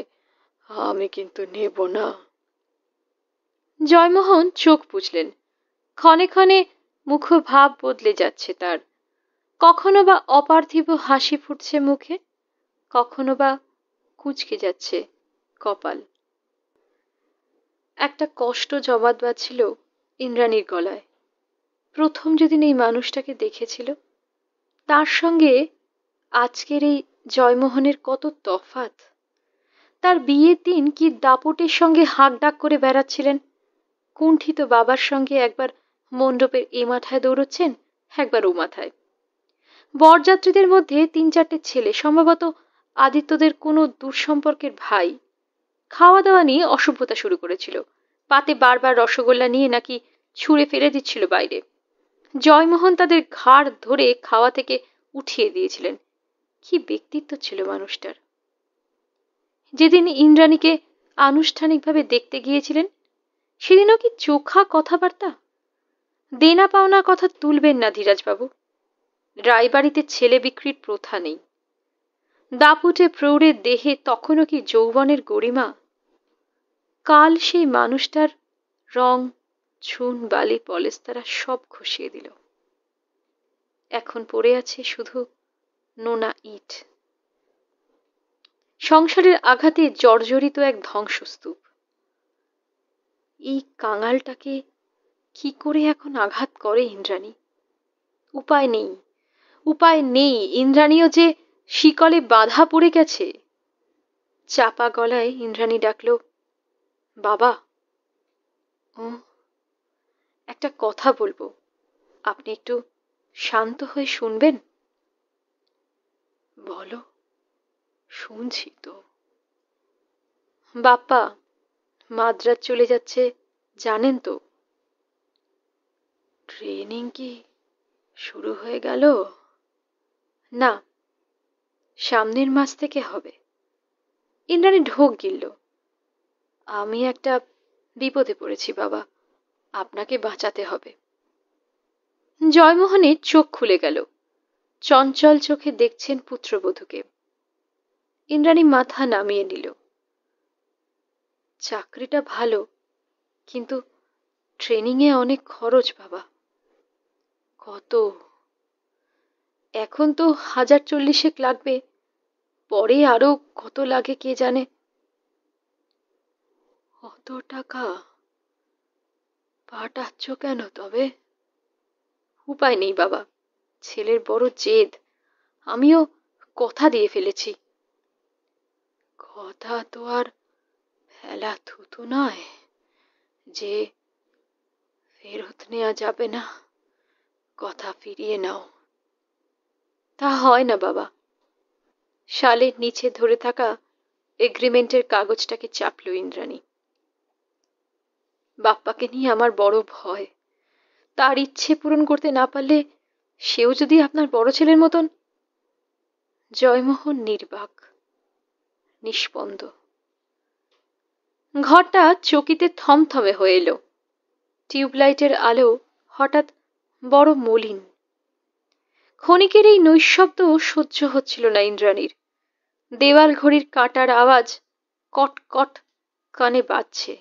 [SPEAKER 1] আমি কিন্তু নেব না জয়মোহন চোখ বুঝলেন ক্ষণে ক্ষণে মুখ ভাব বদলে যাচ্ছে তার কখনো বা অপার্থিব হাসি ফুটছে মুখে কখনো বা কুচকে যাচ্ছে কপাল একটা কষ্ট জবাদ ছিল ইন্দ্রাণীর গলায় প্রথম যেদিন এই মানুষটাকে দেখেছিল তার সঙ্গে আজকের এই জয়মোহনের কত তফাত তার বিয়ের দিন কি দাপটের সঙ্গে হাঁক ডাক করে বেড়াচ্ছিলেন কুণ্ঠিত বাবার সঙ্গে একবার মণ্ডপের এ মাথায় দৌড়চ্ছেন একবার ও মাথায় বরযাত্রীদের মধ্যে তিন চারটে ছেলে সম্ভবত আদিত্যদের কোনো সম্পর্কের ভাই খাওয়া দাওয়া নিয়ে অসভ্যতা শুরু করেছিল পাতে বারবার রসগোল্লা নিয়ে নাকি ছুঁড়ে ফেলে দিচ্ছিল বাইরে জয়মোহন তাদের ঘাড় ধরে খাওয়া থেকে উঠিয়ে দিয়েছিলেন কি ব্যক্তিত্ব ছিল মানুষটার যেদিন ইন্দ্রাণীকে আনুষ্ঠানিকভাবে দেখতে গিয়েছিলেন সেদিনও কি চোখা কথাবার্তা দেনা পাওনা কথা তুলবেন না ধীরাজবাবু রায়বাড়িতে ছেলে বিক্রির প্রথা নেই দাপুটে প্রৌঢ়ের দেহে তখনও কি যৌবনের গরিমা কাল সেই মানুষটার রং ছুন বালি পলেস্তারা সব খসিয়ে দিল এখন পড়ে আছে শুধু নোনা ইট সংসারের আঘাতে জর্জরিত এক ধ্বংসস্তূপ এই কাঙালটাকে কি করে এখন আঘাত করে ইন্দ্রাণী উপায় নেই উপায় নেই ইন্দ্রাণীও যে শিকলে বাধা পড়ে গেছে চাপা গলায় ইন্দ্রাণী ডাকল বাবা ও একটা কথা বলবো আপনি একটু শান্ত হয়ে শুনবেন বলো শুনছি তো বাপ্পা মাদ্রাজ চলে যাচ্ছে জানেন তো ট্রেনিং কি শুরু হয়ে গেল না সামনের মাস থেকে হবে ইন্দ্রাণী ঢোক গিলল আমি একটা বিপদে পড়েছি বাবা আপনাকে বাঁচাতে হবে জয়মোহনের চোখ খুলে গেল চঞ্চল চোখে দেখছেন পুত্রবধূকে ইন্দ্রাণী মাথা নামিয়ে নিল চাকরিটা ভালো কিন্তু ট্রেনিংয়ে অনেক খরচ বাবা কত এখন তো হাজার চল্লিশেক লাগবে পরে আরো কত লাগে কে জানে অত টাকা পাঠাচ্ছ কেন তবে উপায় নেই বাবা ছেলের বড় জেদ আমিও কথা দিয়ে ফেলেছি কথা তো আর ফেলা থুতু নয় যে ফেরত নেওয়া যাবে না কথা ফিরিয়ে নাও তা হয় না বাবা শালের নিচে ধরে থাকা এগ্রিমেন্টের কাগজটাকে চাপল ইন্দ্রাণী বাপ্পাকে নিয়ে আমার বড় ভয় তার ইচ্ছে পূরণ করতে না পারলে সেও যদি আপনার বড় ছেলের মতন জয়মোহন নির্বাক নিষ্পন্দ ঘরটা চকিতে থমথমে হয়ে এলো টিউবলাইটের আলো হঠাৎ বড় মলিন ক্ষণিকের এই নৈশব্দ সহ্য হচ্ছিল না ইন্দ্রাণীর দেওয়াল ঘড়ির কাটার আওয়াজ কটকট কানে বাজছে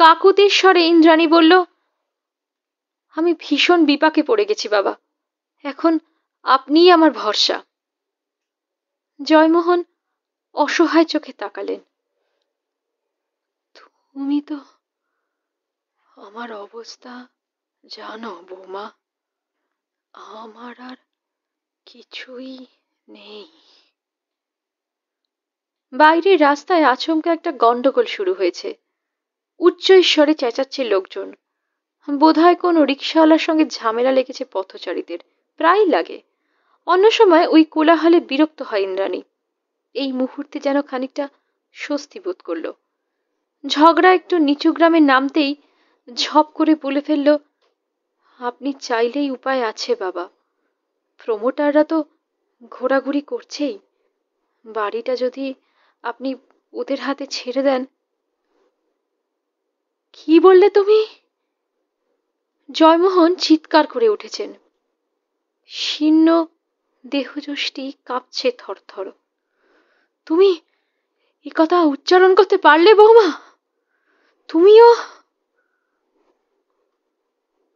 [SPEAKER 1] কাকুতির স্বরে ইন্দ্রাণী বলল আমি ভীষণ বিপাকে পড়ে গেছি বাবা এখন আপনিই আমার ভরসা জয়মোহন অসহায় চোখে তাকালেন তুমি তো আমার অবস্থা জানো বৌমা আমার আর কিছুই নেই বাইরের রাস্তায় আচমকা একটা গন্ডগোল শুরু হয়েছে উচ্চ ঈশ্বরে চেঁচাচ্ছে লোকজন বোধহয় কোনো রিক্সাওয়ালার সঙ্গে ঝামেলা লেগেছে পথচারীদের প্রায় লাগে অন্য সময় ওই কোলাহলে বিরক্ত হয় ইন্দ্রাণী এই মুহূর্তে যেন খানিকটা স্বস্তি বোধ করল ঝগড়া একটু নিচু গ্রামে নামতেই ঝপ করে বলে ফেলল আপনি চাইলেই উপায় আছে বাবা প্রমোটাররা তো ঘোরাঘুরি করছেই বাড়িটা যদি আপনি ওদের হাতে ছেড়ে দেন কি বললে তুমি জয়মোহন চিৎকার করে উঠেছেন শীর্ণ দেহযষ্টি কাঁপছে থরথর তুমি এ কথা উচ্চারণ করতে পারলে বৌমা তুমিও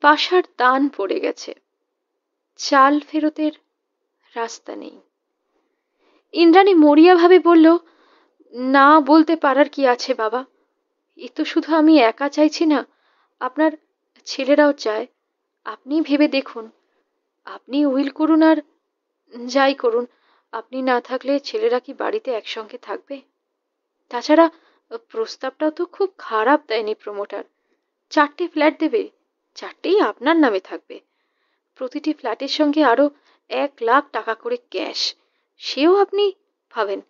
[SPEAKER 1] পাশার দান পড়ে গেছে চাল ফেরতের রাস্তা নেই ইন্দ্রাণী ভাবে বলল না বলতে পারার কি আছে বাবা এ তো শুধু আমি একা চাইছি না আপনার ছেলেরাও চায় আপনি ভেবে দেখুন আপনি উইল করুন আর যাই করুন আপনি না থাকলে ছেলেরা কি বাড়িতে একসঙ্গে থাকবে তাছাড়া প্রস্তাবটা তো খুব খারাপ দেয়নি প্রমোটার চারটে ফ্ল্যাট দেবে চারটেই আপনার নামে থাকবে প্রতিটি ফ্ল্যাটের সঙ্গে আরও এক লাখ টাকা করে ক্যাশ সেও আপনি ভাবেন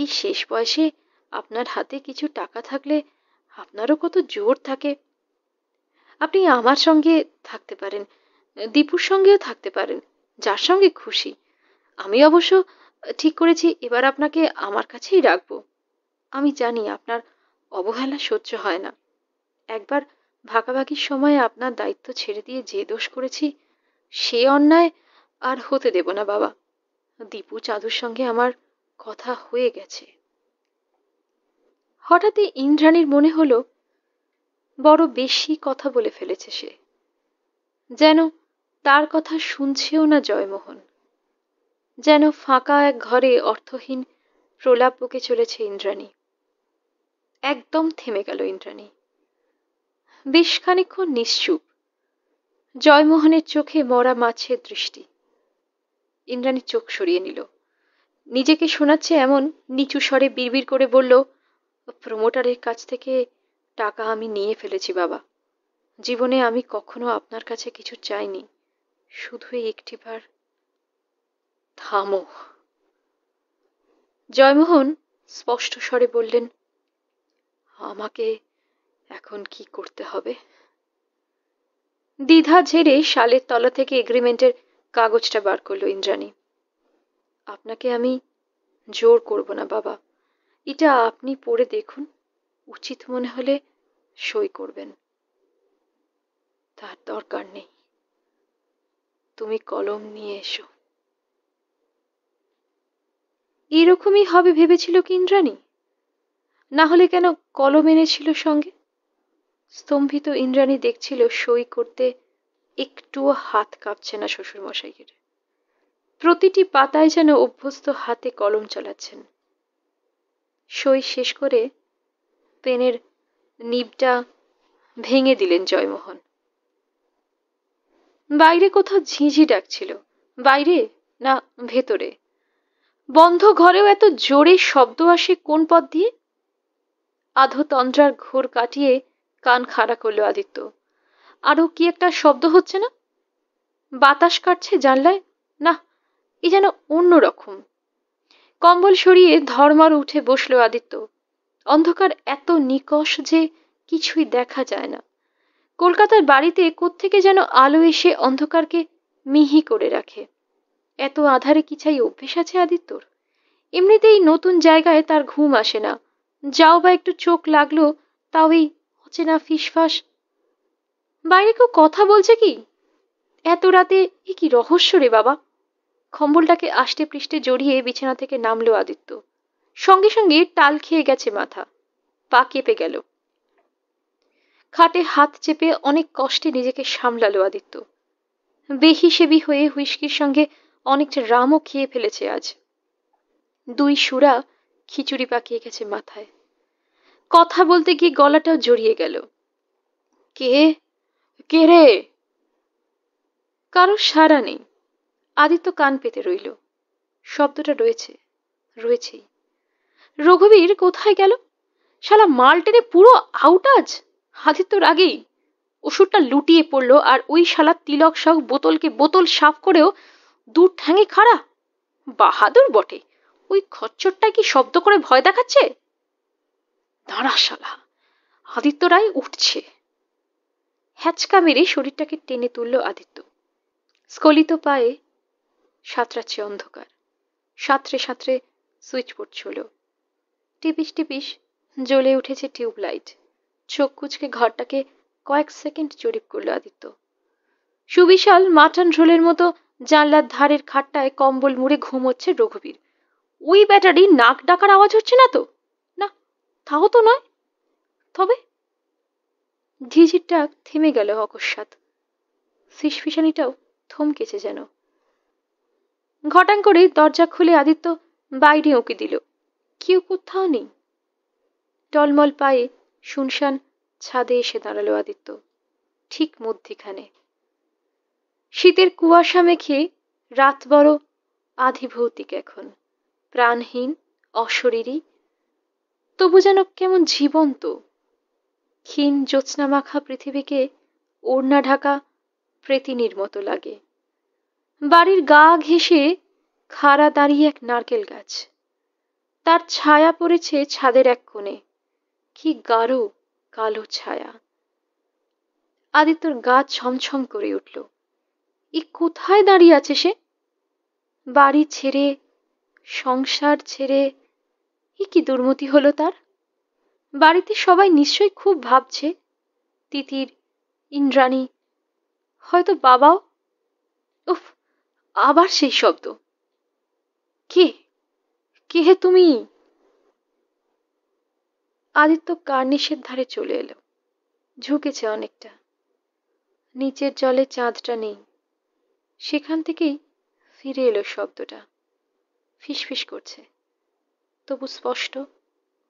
[SPEAKER 1] এই শেষ বয়সে আপনার হাতে কিছু টাকা থাকলে আপনারও কত জোর থাকে আপনি আমার সঙ্গে থাকতে পারেন দীপুর সঙ্গেও থাকতে পারেন যার সঙ্গে খুশি আমি অবশ্য ঠিক করেছি এবার আপনাকে আমার কাছেই রাখবো আমি জানি আপনার অবহেলা সহ্য হয় না একবার ভাগাভাগির সময়ে আপনার দায়িত্ব ছেড়ে দিয়ে যে দোষ করেছি সে অন্যায় আর হতে দেব না বাবা দীপু চাঁদুর সঙ্গে আমার কথা হয়ে গেছে হঠাৎই ইন্দ্রাণীর মনে হলো বড় বেশি কথা বলে ফেলেছে সে যেন তার কথা শুনছেও না জয়মোহন যেন ফাঁকা এক ঘরে অর্থহীন প্রলাপ বুকে চলেছে ইন্দ্রাণী একদম থেমে গেল ইন্দ্রাণী বেশ খানিক্ষণ নিশ্চুপ জয়মোহনের চোখে মরা মাছের দৃষ্টি ইন্দ্রাণী চোখ সরিয়ে নিল নিজেকে শোনাচ্ছে এমন নিচু স্বরে বিড়বিড় করে বলল প্রমোটারের কাছ থেকে টাকা আমি নিয়ে ফেলেছি বাবা জীবনে আমি কখনো আপনার কাছে কিছু চাইনি শুধুই একটিবার থামো জয়মোহন স্পষ্ট স্বরে বললেন আমাকে এখন কি করতে হবে দ্বিধা ঝেড়ে শালের তলা থেকে এগ্রিমেন্টের কাগজটা বার করল ইন্দ্রাণী আপনাকে আমি জোর করব না বাবা এটা আপনি পড়ে দেখুন উচিত মনে হলে সই করবেন তার দরকার নেই তুমি কলম নিয়ে এসো এরকমই হবে ভেবেছিল ইন্দ্রাণী না হলে কেন কলম এনেছিল সঙ্গে স্তম্ভিত ইন্দ্রাণী দেখছিল সই করতে একটুও হাত কাঁপছে না শ্বশুরমশাইয়ের প্রতিটি পাতায় যেন অভ্যস্ত হাতে কলম চালাচ্ছেন সই শেষ করে পেনের নিবটা ভেঙে দিলেন জয়মোহন বাইরে কোথাও ঝিঁঝি ডাকছিল বাইরে না ভেতরে বন্ধ ঘরেও এত জোরে শব্দ আসে কোন পথ দিয়ে আধো তন্দ্রার ঘোর কাটিয়ে কান খাড়া করলো আদিত্য আরও কি একটা শব্দ হচ্ছে না বাতাস কাটছে জানলায় না এ যেন অন্য রকম কম্বল সরিয়ে ধর্মার উঠে বসলো আদিত্য অন্ধকার এত নিকষ যে কিছুই দেখা যায় না কলকাতার বাড়িতে কোত্থেকে যেন আলো এসে অন্ধকারকে মিহি করে রাখে এত আধারে কি চাই অভ্যেস আছে আদিত্যর এমনিতেই নতুন জায়গায় তার ঘুম আসে না যাও বা একটু চোখ লাগলো তাও এই অচেনা ফিসফাস বাইরে কেউ কথা বলছে কি এত রাতে এ কি রহস্য রে বাবা খম্বলটাকে আষ্টে পৃষ্ঠে জড়িয়ে বিছানা থেকে নামলো আদিত্য সঙ্গে সঙ্গে টাল খেয়ে গেছে মাথা পা কেঁপে গেল খাটে হাত চেপে অনেক কষ্টে নিজেকে সামলালো আদিত্য বেহিসেবি হয়ে হুইস্কির সঙ্গে অনেকটা রামও খেয়ে ফেলেছে আজ দুই সুরা খিচুড়ি পাকিয়ে গেছে মাথায় কথা বলতে গিয়ে গলাটাও জড়িয়ে গেল কে কে রে কারো সাড়া নেই আদিত্য কান পেতে রইল শব্দটা রয়েছে রয়েছেই রঘুবীর কোথায় গেল শালা মাল টেনে পুরো আউট আজ আদিত্যর রাগেই ওষুধটা লুটিয়ে পড়ল আর ওই শালা তিলক সাহ বোতলকে বোতল সাফ করেও দূর ঠ্যাঙে খাড়া বাহাদুর বটে ওই খচ্চরটা কি শব্দ করে ভয় দেখাচ্ছে দাঁড়া শালা আদিত্য রায় উঠছে হ্যাচকা মেরে শরীরটাকে টেনে তুলল আদিত্য স্খলিত পায়ে সাঁতরাচ্ছে অন্ধকার সাঁতরে সাঁতরে সুইচ বোর্ড ছিল টিপিস টিপিস জ্বলে উঠেছে টিউবলাইট চোখ কুচকে ঘরটাকে কয়েক সেকেন্ড জরিপ করল আদিত্য সুবিশাল মাঠান ঝোলের মতো জানলার ধারের খাটটায় কম্বল মুড়ে ঘুমোচ্ছে রঘুবীর ওই ব্যাটারি নাক ডাকার আওয়াজ হচ্ছে না তো না তাও তো নয় তবে ঝিঝিরটা থেমে গেল অকস্মাৎ ফিসফিসানিটাও থমকেছে যেন ঘটাং করে দরজা খুলে আদিত্য বাইরে উঁকি দিল কেউ কোথাও নেই টলমল পায়ে শুনশান ছাদে এসে দাঁড়ালো আদিত্য ঠিক মধ্যিখানে শীতের কুয়াশা মেখে রাত বড় আধিভৌতিক এখন প্রাণহীন অশরীরী তবু যেন কেমন জীবন্ত ক্ষীণ জ্যোৎস্না মাখা পৃথিবীকে ওড়না ঢাকা প্রেতিনীর মতো লাগে বাড়ির গা ঘেঁষে খাড়া দাঁড়িয়ে এক নারকেল গাছ তার ছায়া পড়েছে ছাদের এক কোণে কি গাঢ় কালো ছায়া আদিত্যর গা ছমছম করে উঠল এ কোথায় দাঁড়িয়ে আছে সে বাড়ি ছেড়ে সংসার ছেড়ে এ কি দুর্মতি হলো তার বাড়িতে সবাই নিশ্চয়ই খুব ভাবছে তিতির ইন্দ্রাণী হয়তো বাবাও উফ আবার সেই শব্দ কে কে তুমি আদিত্য কার্নিশের ধারে চলে এলো ঝুঁকেছে অনেকটা নিচের জলে চাঁদটা নেই সেখান থেকেই ফিরে এলো শব্দটা ফিসফিস করছে তবু স্পষ্ট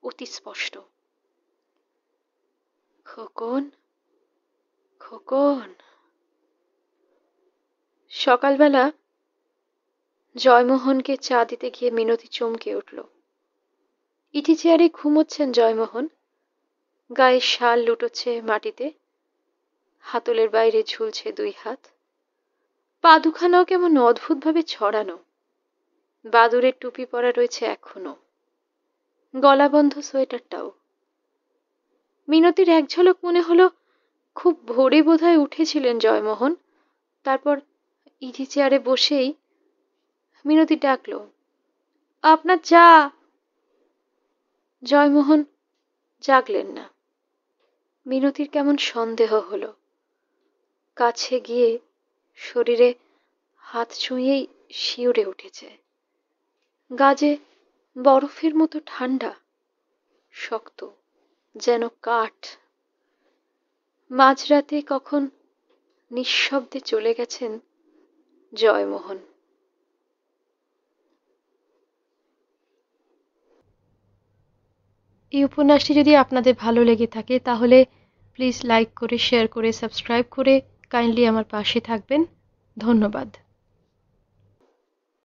[SPEAKER 1] অতি স্পষ্ট খোকন খোকন সকালবেলা জয়মোহনকে চা দিতে গিয়ে মিনতি চমকে উঠল ইটি চেয়ারে ঘুমোচ্ছেন জয়মোহন গায়ে শাল লুটোচ্ছে মাটিতে হাতলের বাইরে ঝুলছে দুই হাত পা দুখানাও কেমন অদ্ভুতভাবে ছড়ানো বাদুরের টুপি পরা রয়েছে এখনো গলাবন্ধ সোয়েটারটাও মিনতির এক ঝলক মনে হলো খুব ভোরে বোধহয় উঠেছিলেন জয়মোহন তারপর ইটি চেয়ারে বসেই মিনতি ডাকল আপনার চা জয়মোহন জাগলেন না মিনতির কেমন সন্দেহ হল কাছে গিয়ে শরীরে হাত ছুঁয়েই শিউরে উঠেছে গাজে বরফের মতো ঠান্ডা শক্ত যেন কাঠ মাঝরাতে কখন নিঃশব্দে চলে গেছেন জয়মোহন এই উপন্যাসটি যদি আপনাদের ভালো লেগে থাকে তাহলে প্লিজ লাইক করে শেয়ার করে সাবস্ক্রাইব করে কাইন্ডলি আমার পাশে থাকবেন ধন্যবাদ